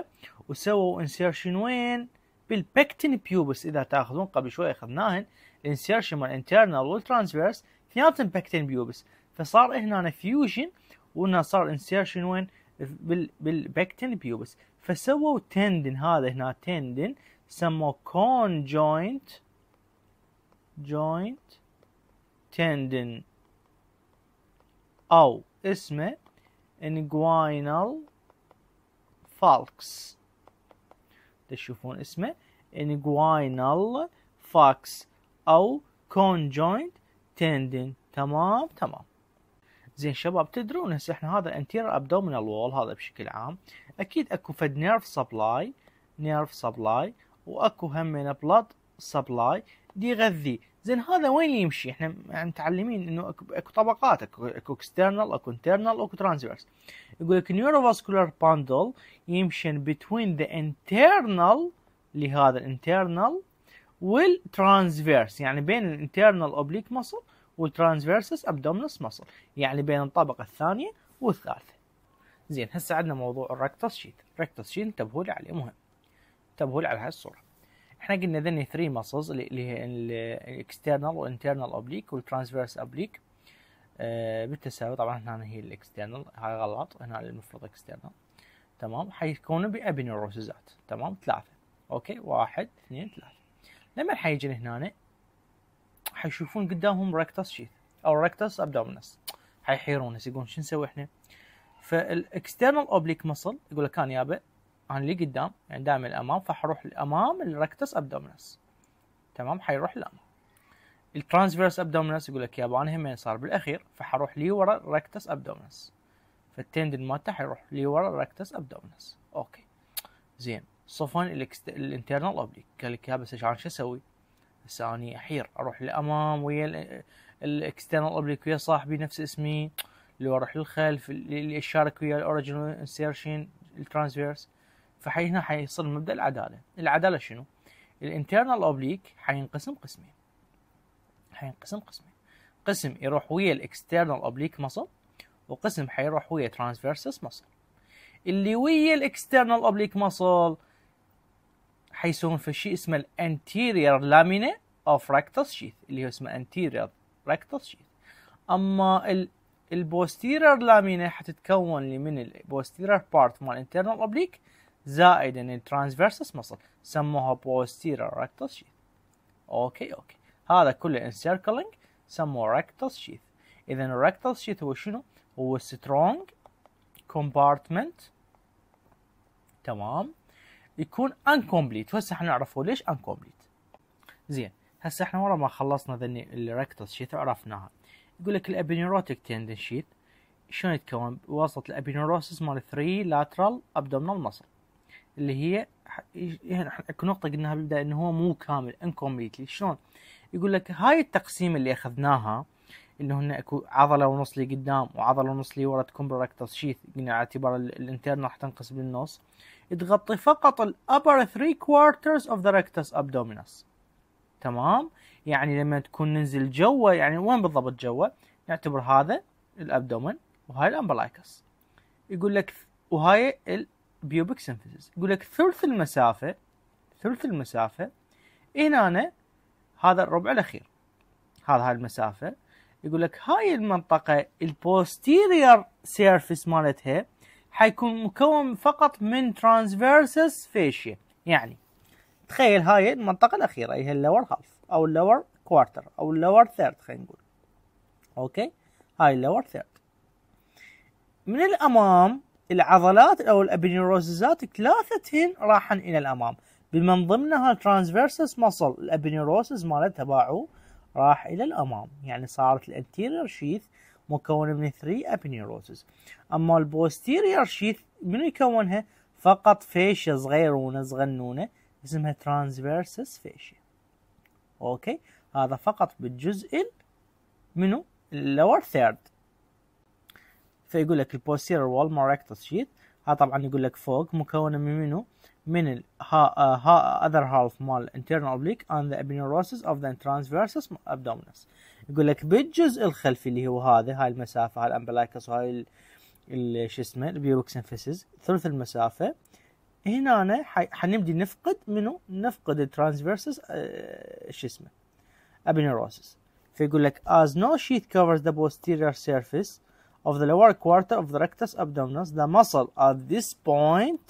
وسووا انسيرشن وين؟ بالبكتين بيوبس اذا تاخذون قبل شوي اخذناهن الانسيرشن مال انترنال والترانسفيرس اثنيناتهم بكتين بيوبس فصار هنا فيوجن وهنا صار انسيرشن وين؟ بالبكتن بالبكتين بيوبس فسووا تندن هذا هنا تندن سموه كون جوينت جوينت تندن أو اسمه inguinal فالكس تشوفون اسمه inguinal فاكس أو كونجوينت تندن تمام تمام زين شباب تدرون هسه احنا هذا انتير ابدومينال وول هذا بشكل عام اكيد اكو فد نيرف سبلاي نيرف سبلاي واكو همنا بلاد سبلاي دي غذي زين هذا وين يمشي احنا متعلمين انه اكو, طبقات اكو اكسترنال اكو انترنال اكو ترانزفيرس. يقول لك نيوروفاسكولار باندل يمشي بين ذا انترنال لهذا الانترنال والترانزفيرس يعني بين الانترنال اوبليك مصل والترانسفيرسس ابدومنس مصل يعني بين الطبقه الثانيه والثالثه زين هسه عندنا موضوع الركتس شيت الركتس شيت انتبهوا لي عليه مهم انتبهوا لي على هالصوره احنا قلنا ذني 3 muscles اللي هي الاكسترنال والانترنال اوبليك والترانسفيرس اوبليك بالتساوي طبعا هنا هي الاكسترنال هاي غلط هنا المفروض اكسترنال تمام حيكونوا بابنيوروسيزات تمام ثلاثه اوكي واحد اثنين ثلاثه لما حيجي هنا حيشوفون قدامهم ريكتس شيث او ريكتس ابدومينس حيحيرون يقولون شو نسوي احنا فالاكسترنال اوبليك مصل يقول لك كان يابا انا اللي قدام يعني دائما الامام فحروح الامام الركتس ابدومينس تمام حيروح الامام الترانسفيرس ابدومينس يقول لك يابا انا همين صار بالاخير فحروح لي ورا الركتس ابدومينس فالتندن مالته حيروح لي ورا الركتس ابدومينس اوكي زين صفن الانترنال اوبليك قال لك يا بس عشان شو اسوي؟ هسه اني احير اروح للامام ويا الاكسترنال اوبليك ويا صاحبي نفس اسمي اللي اروح للخلف اللي اشارك ويا الاوريجنال انسيرشن الترانسفيرس فهنا حيصير مبدا العداله العداله شنو الانترنال اوبليك حينقسم قسمين حينقسم قسمين قسم يروح ويا الاكسترنال اوبليك مصل وقسم حيروح ويا ترانسفيرسس مصل اللي ويا الاكسترنال اوبليك مصل حيسوون في شيء اسمه الانتيرير لامينا اوف ريكتوس شيث اللي هو اسمه انتيرير ريكتوس شيث اما ال البوستيرير لامينا حتتكون من البوستيرير بارت مال انترنال اوبليك زائد ان الترانسفيرس muscle سموها posterior rectal sheath اوكي اوكي هذا كله encircling سموه rectal sheath اذا rectal sheath هو شنو هو strong compartment تمام يكون incomplete هسه احنا نعرفه ليش incomplete زين هسه احنا ورا ما خلصنا ذني rectal sheath عرفناها يقول لك الابينيروتيك تندن شيت شلون يتكون بواسطه الابينيروسس مال 3 لاترال ابدومينال muscle اللي هي هنا إيه، نقطة قلناها بالبداية انه هو مو كامل انكومبليتلي شلون؟ يقول لك هاي التقسيم اللي اخذناها اللي هن اكو عضلة ونص قدام وعضلة ونص ورا تكون براكتس شيث يعني على اعتبار الانترن راح تنقسم للنص تغطي فقط الابر 3 كوارترز اوف ذا ريكتوس ابدومينس تمام؟ يعني لما تكون ننزل جوا يعني وين بالضبط جوا؟ نعتبر هذا الابدومن وهاي الامبلايكس يقول لك وهاي بيوبك سينثيسيس يقول لك ثلث المسافه ثلث المسافه هنا أنا هذا الربع الاخير هذا هاي المسافه يقول لك هاي المنطقه البوستيرير سيرفيس مالتها حيكون مكون فقط من ترانسفيرسس فيشيا يعني تخيل هاي المنطقه الاخيره هي اللور هالف او اللور كوارتر او اللور ثيرد خلينا نقول اوكي هاي اللور ثيرد من الامام العضلات او الابنيروززات ثلاثتهن راحن الى الامام بمن ضمنها ترانسفيرسس مصل الابنيروسز مالتها باعو راح الى الامام يعني صارت الانتيرير شيث مكونه من 3 ابنيروسز اما البوستيرير شيث من يكونها فقط فيشيا صغيرونه صغنونه اسمها ترانسفيرسس فيشيا اوكي هذا فقط بالجزء منو اللور ثيرد فيقول لك البوستيرور وول موركتس شيت ها طبعا يقول لك فوق مكونه من منو من ال ها اذر آه، هالف مال internal oblique and the aponeurosis of the ترانسفيرسس abdominis يقول لك بالجزء الخلفي اللي هو هذا هاي المسافه هاي الامبلايكس وهاي شو اسمه البيوكس انفيسز ثلث المسافه هنا أنا حنبدي نفقد منو نفقد الترانسفيرسس آه، شو اسمه ابينيروسس فيقول لك as no sheet covers the posterior surface of the lower quarter of the rectus abdominis, the muscle at this point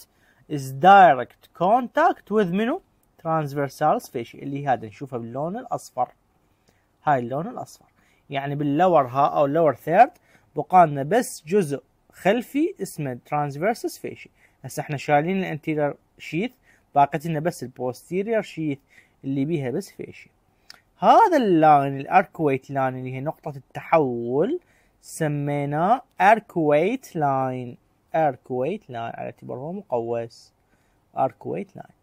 is direct contact with منو؟ transversal fascia اللي هذا نشوفها باللون الأصفر هاي اللون الأصفر يعني باللور ها أو اللور ثيرد بقالنا بس جزء خلفي اسمه transversus fascia هسه احنا شايلين الانتيرير شيث باقت لنا بس البوستيرير شيث اللي بيها بس فيشي هذا اللاين الاركويت لاين اللي هي نقطة التحول سميناه أركويت لاين أركويت لاين على اعتبار هو مقوس أركويت لاين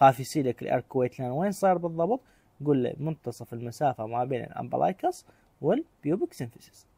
خاف يسيلك الأركويت لاين وين صار بالضبط قول له منتصف المسافة ما بين الأمبلايكس والبيوبك سينفيسيس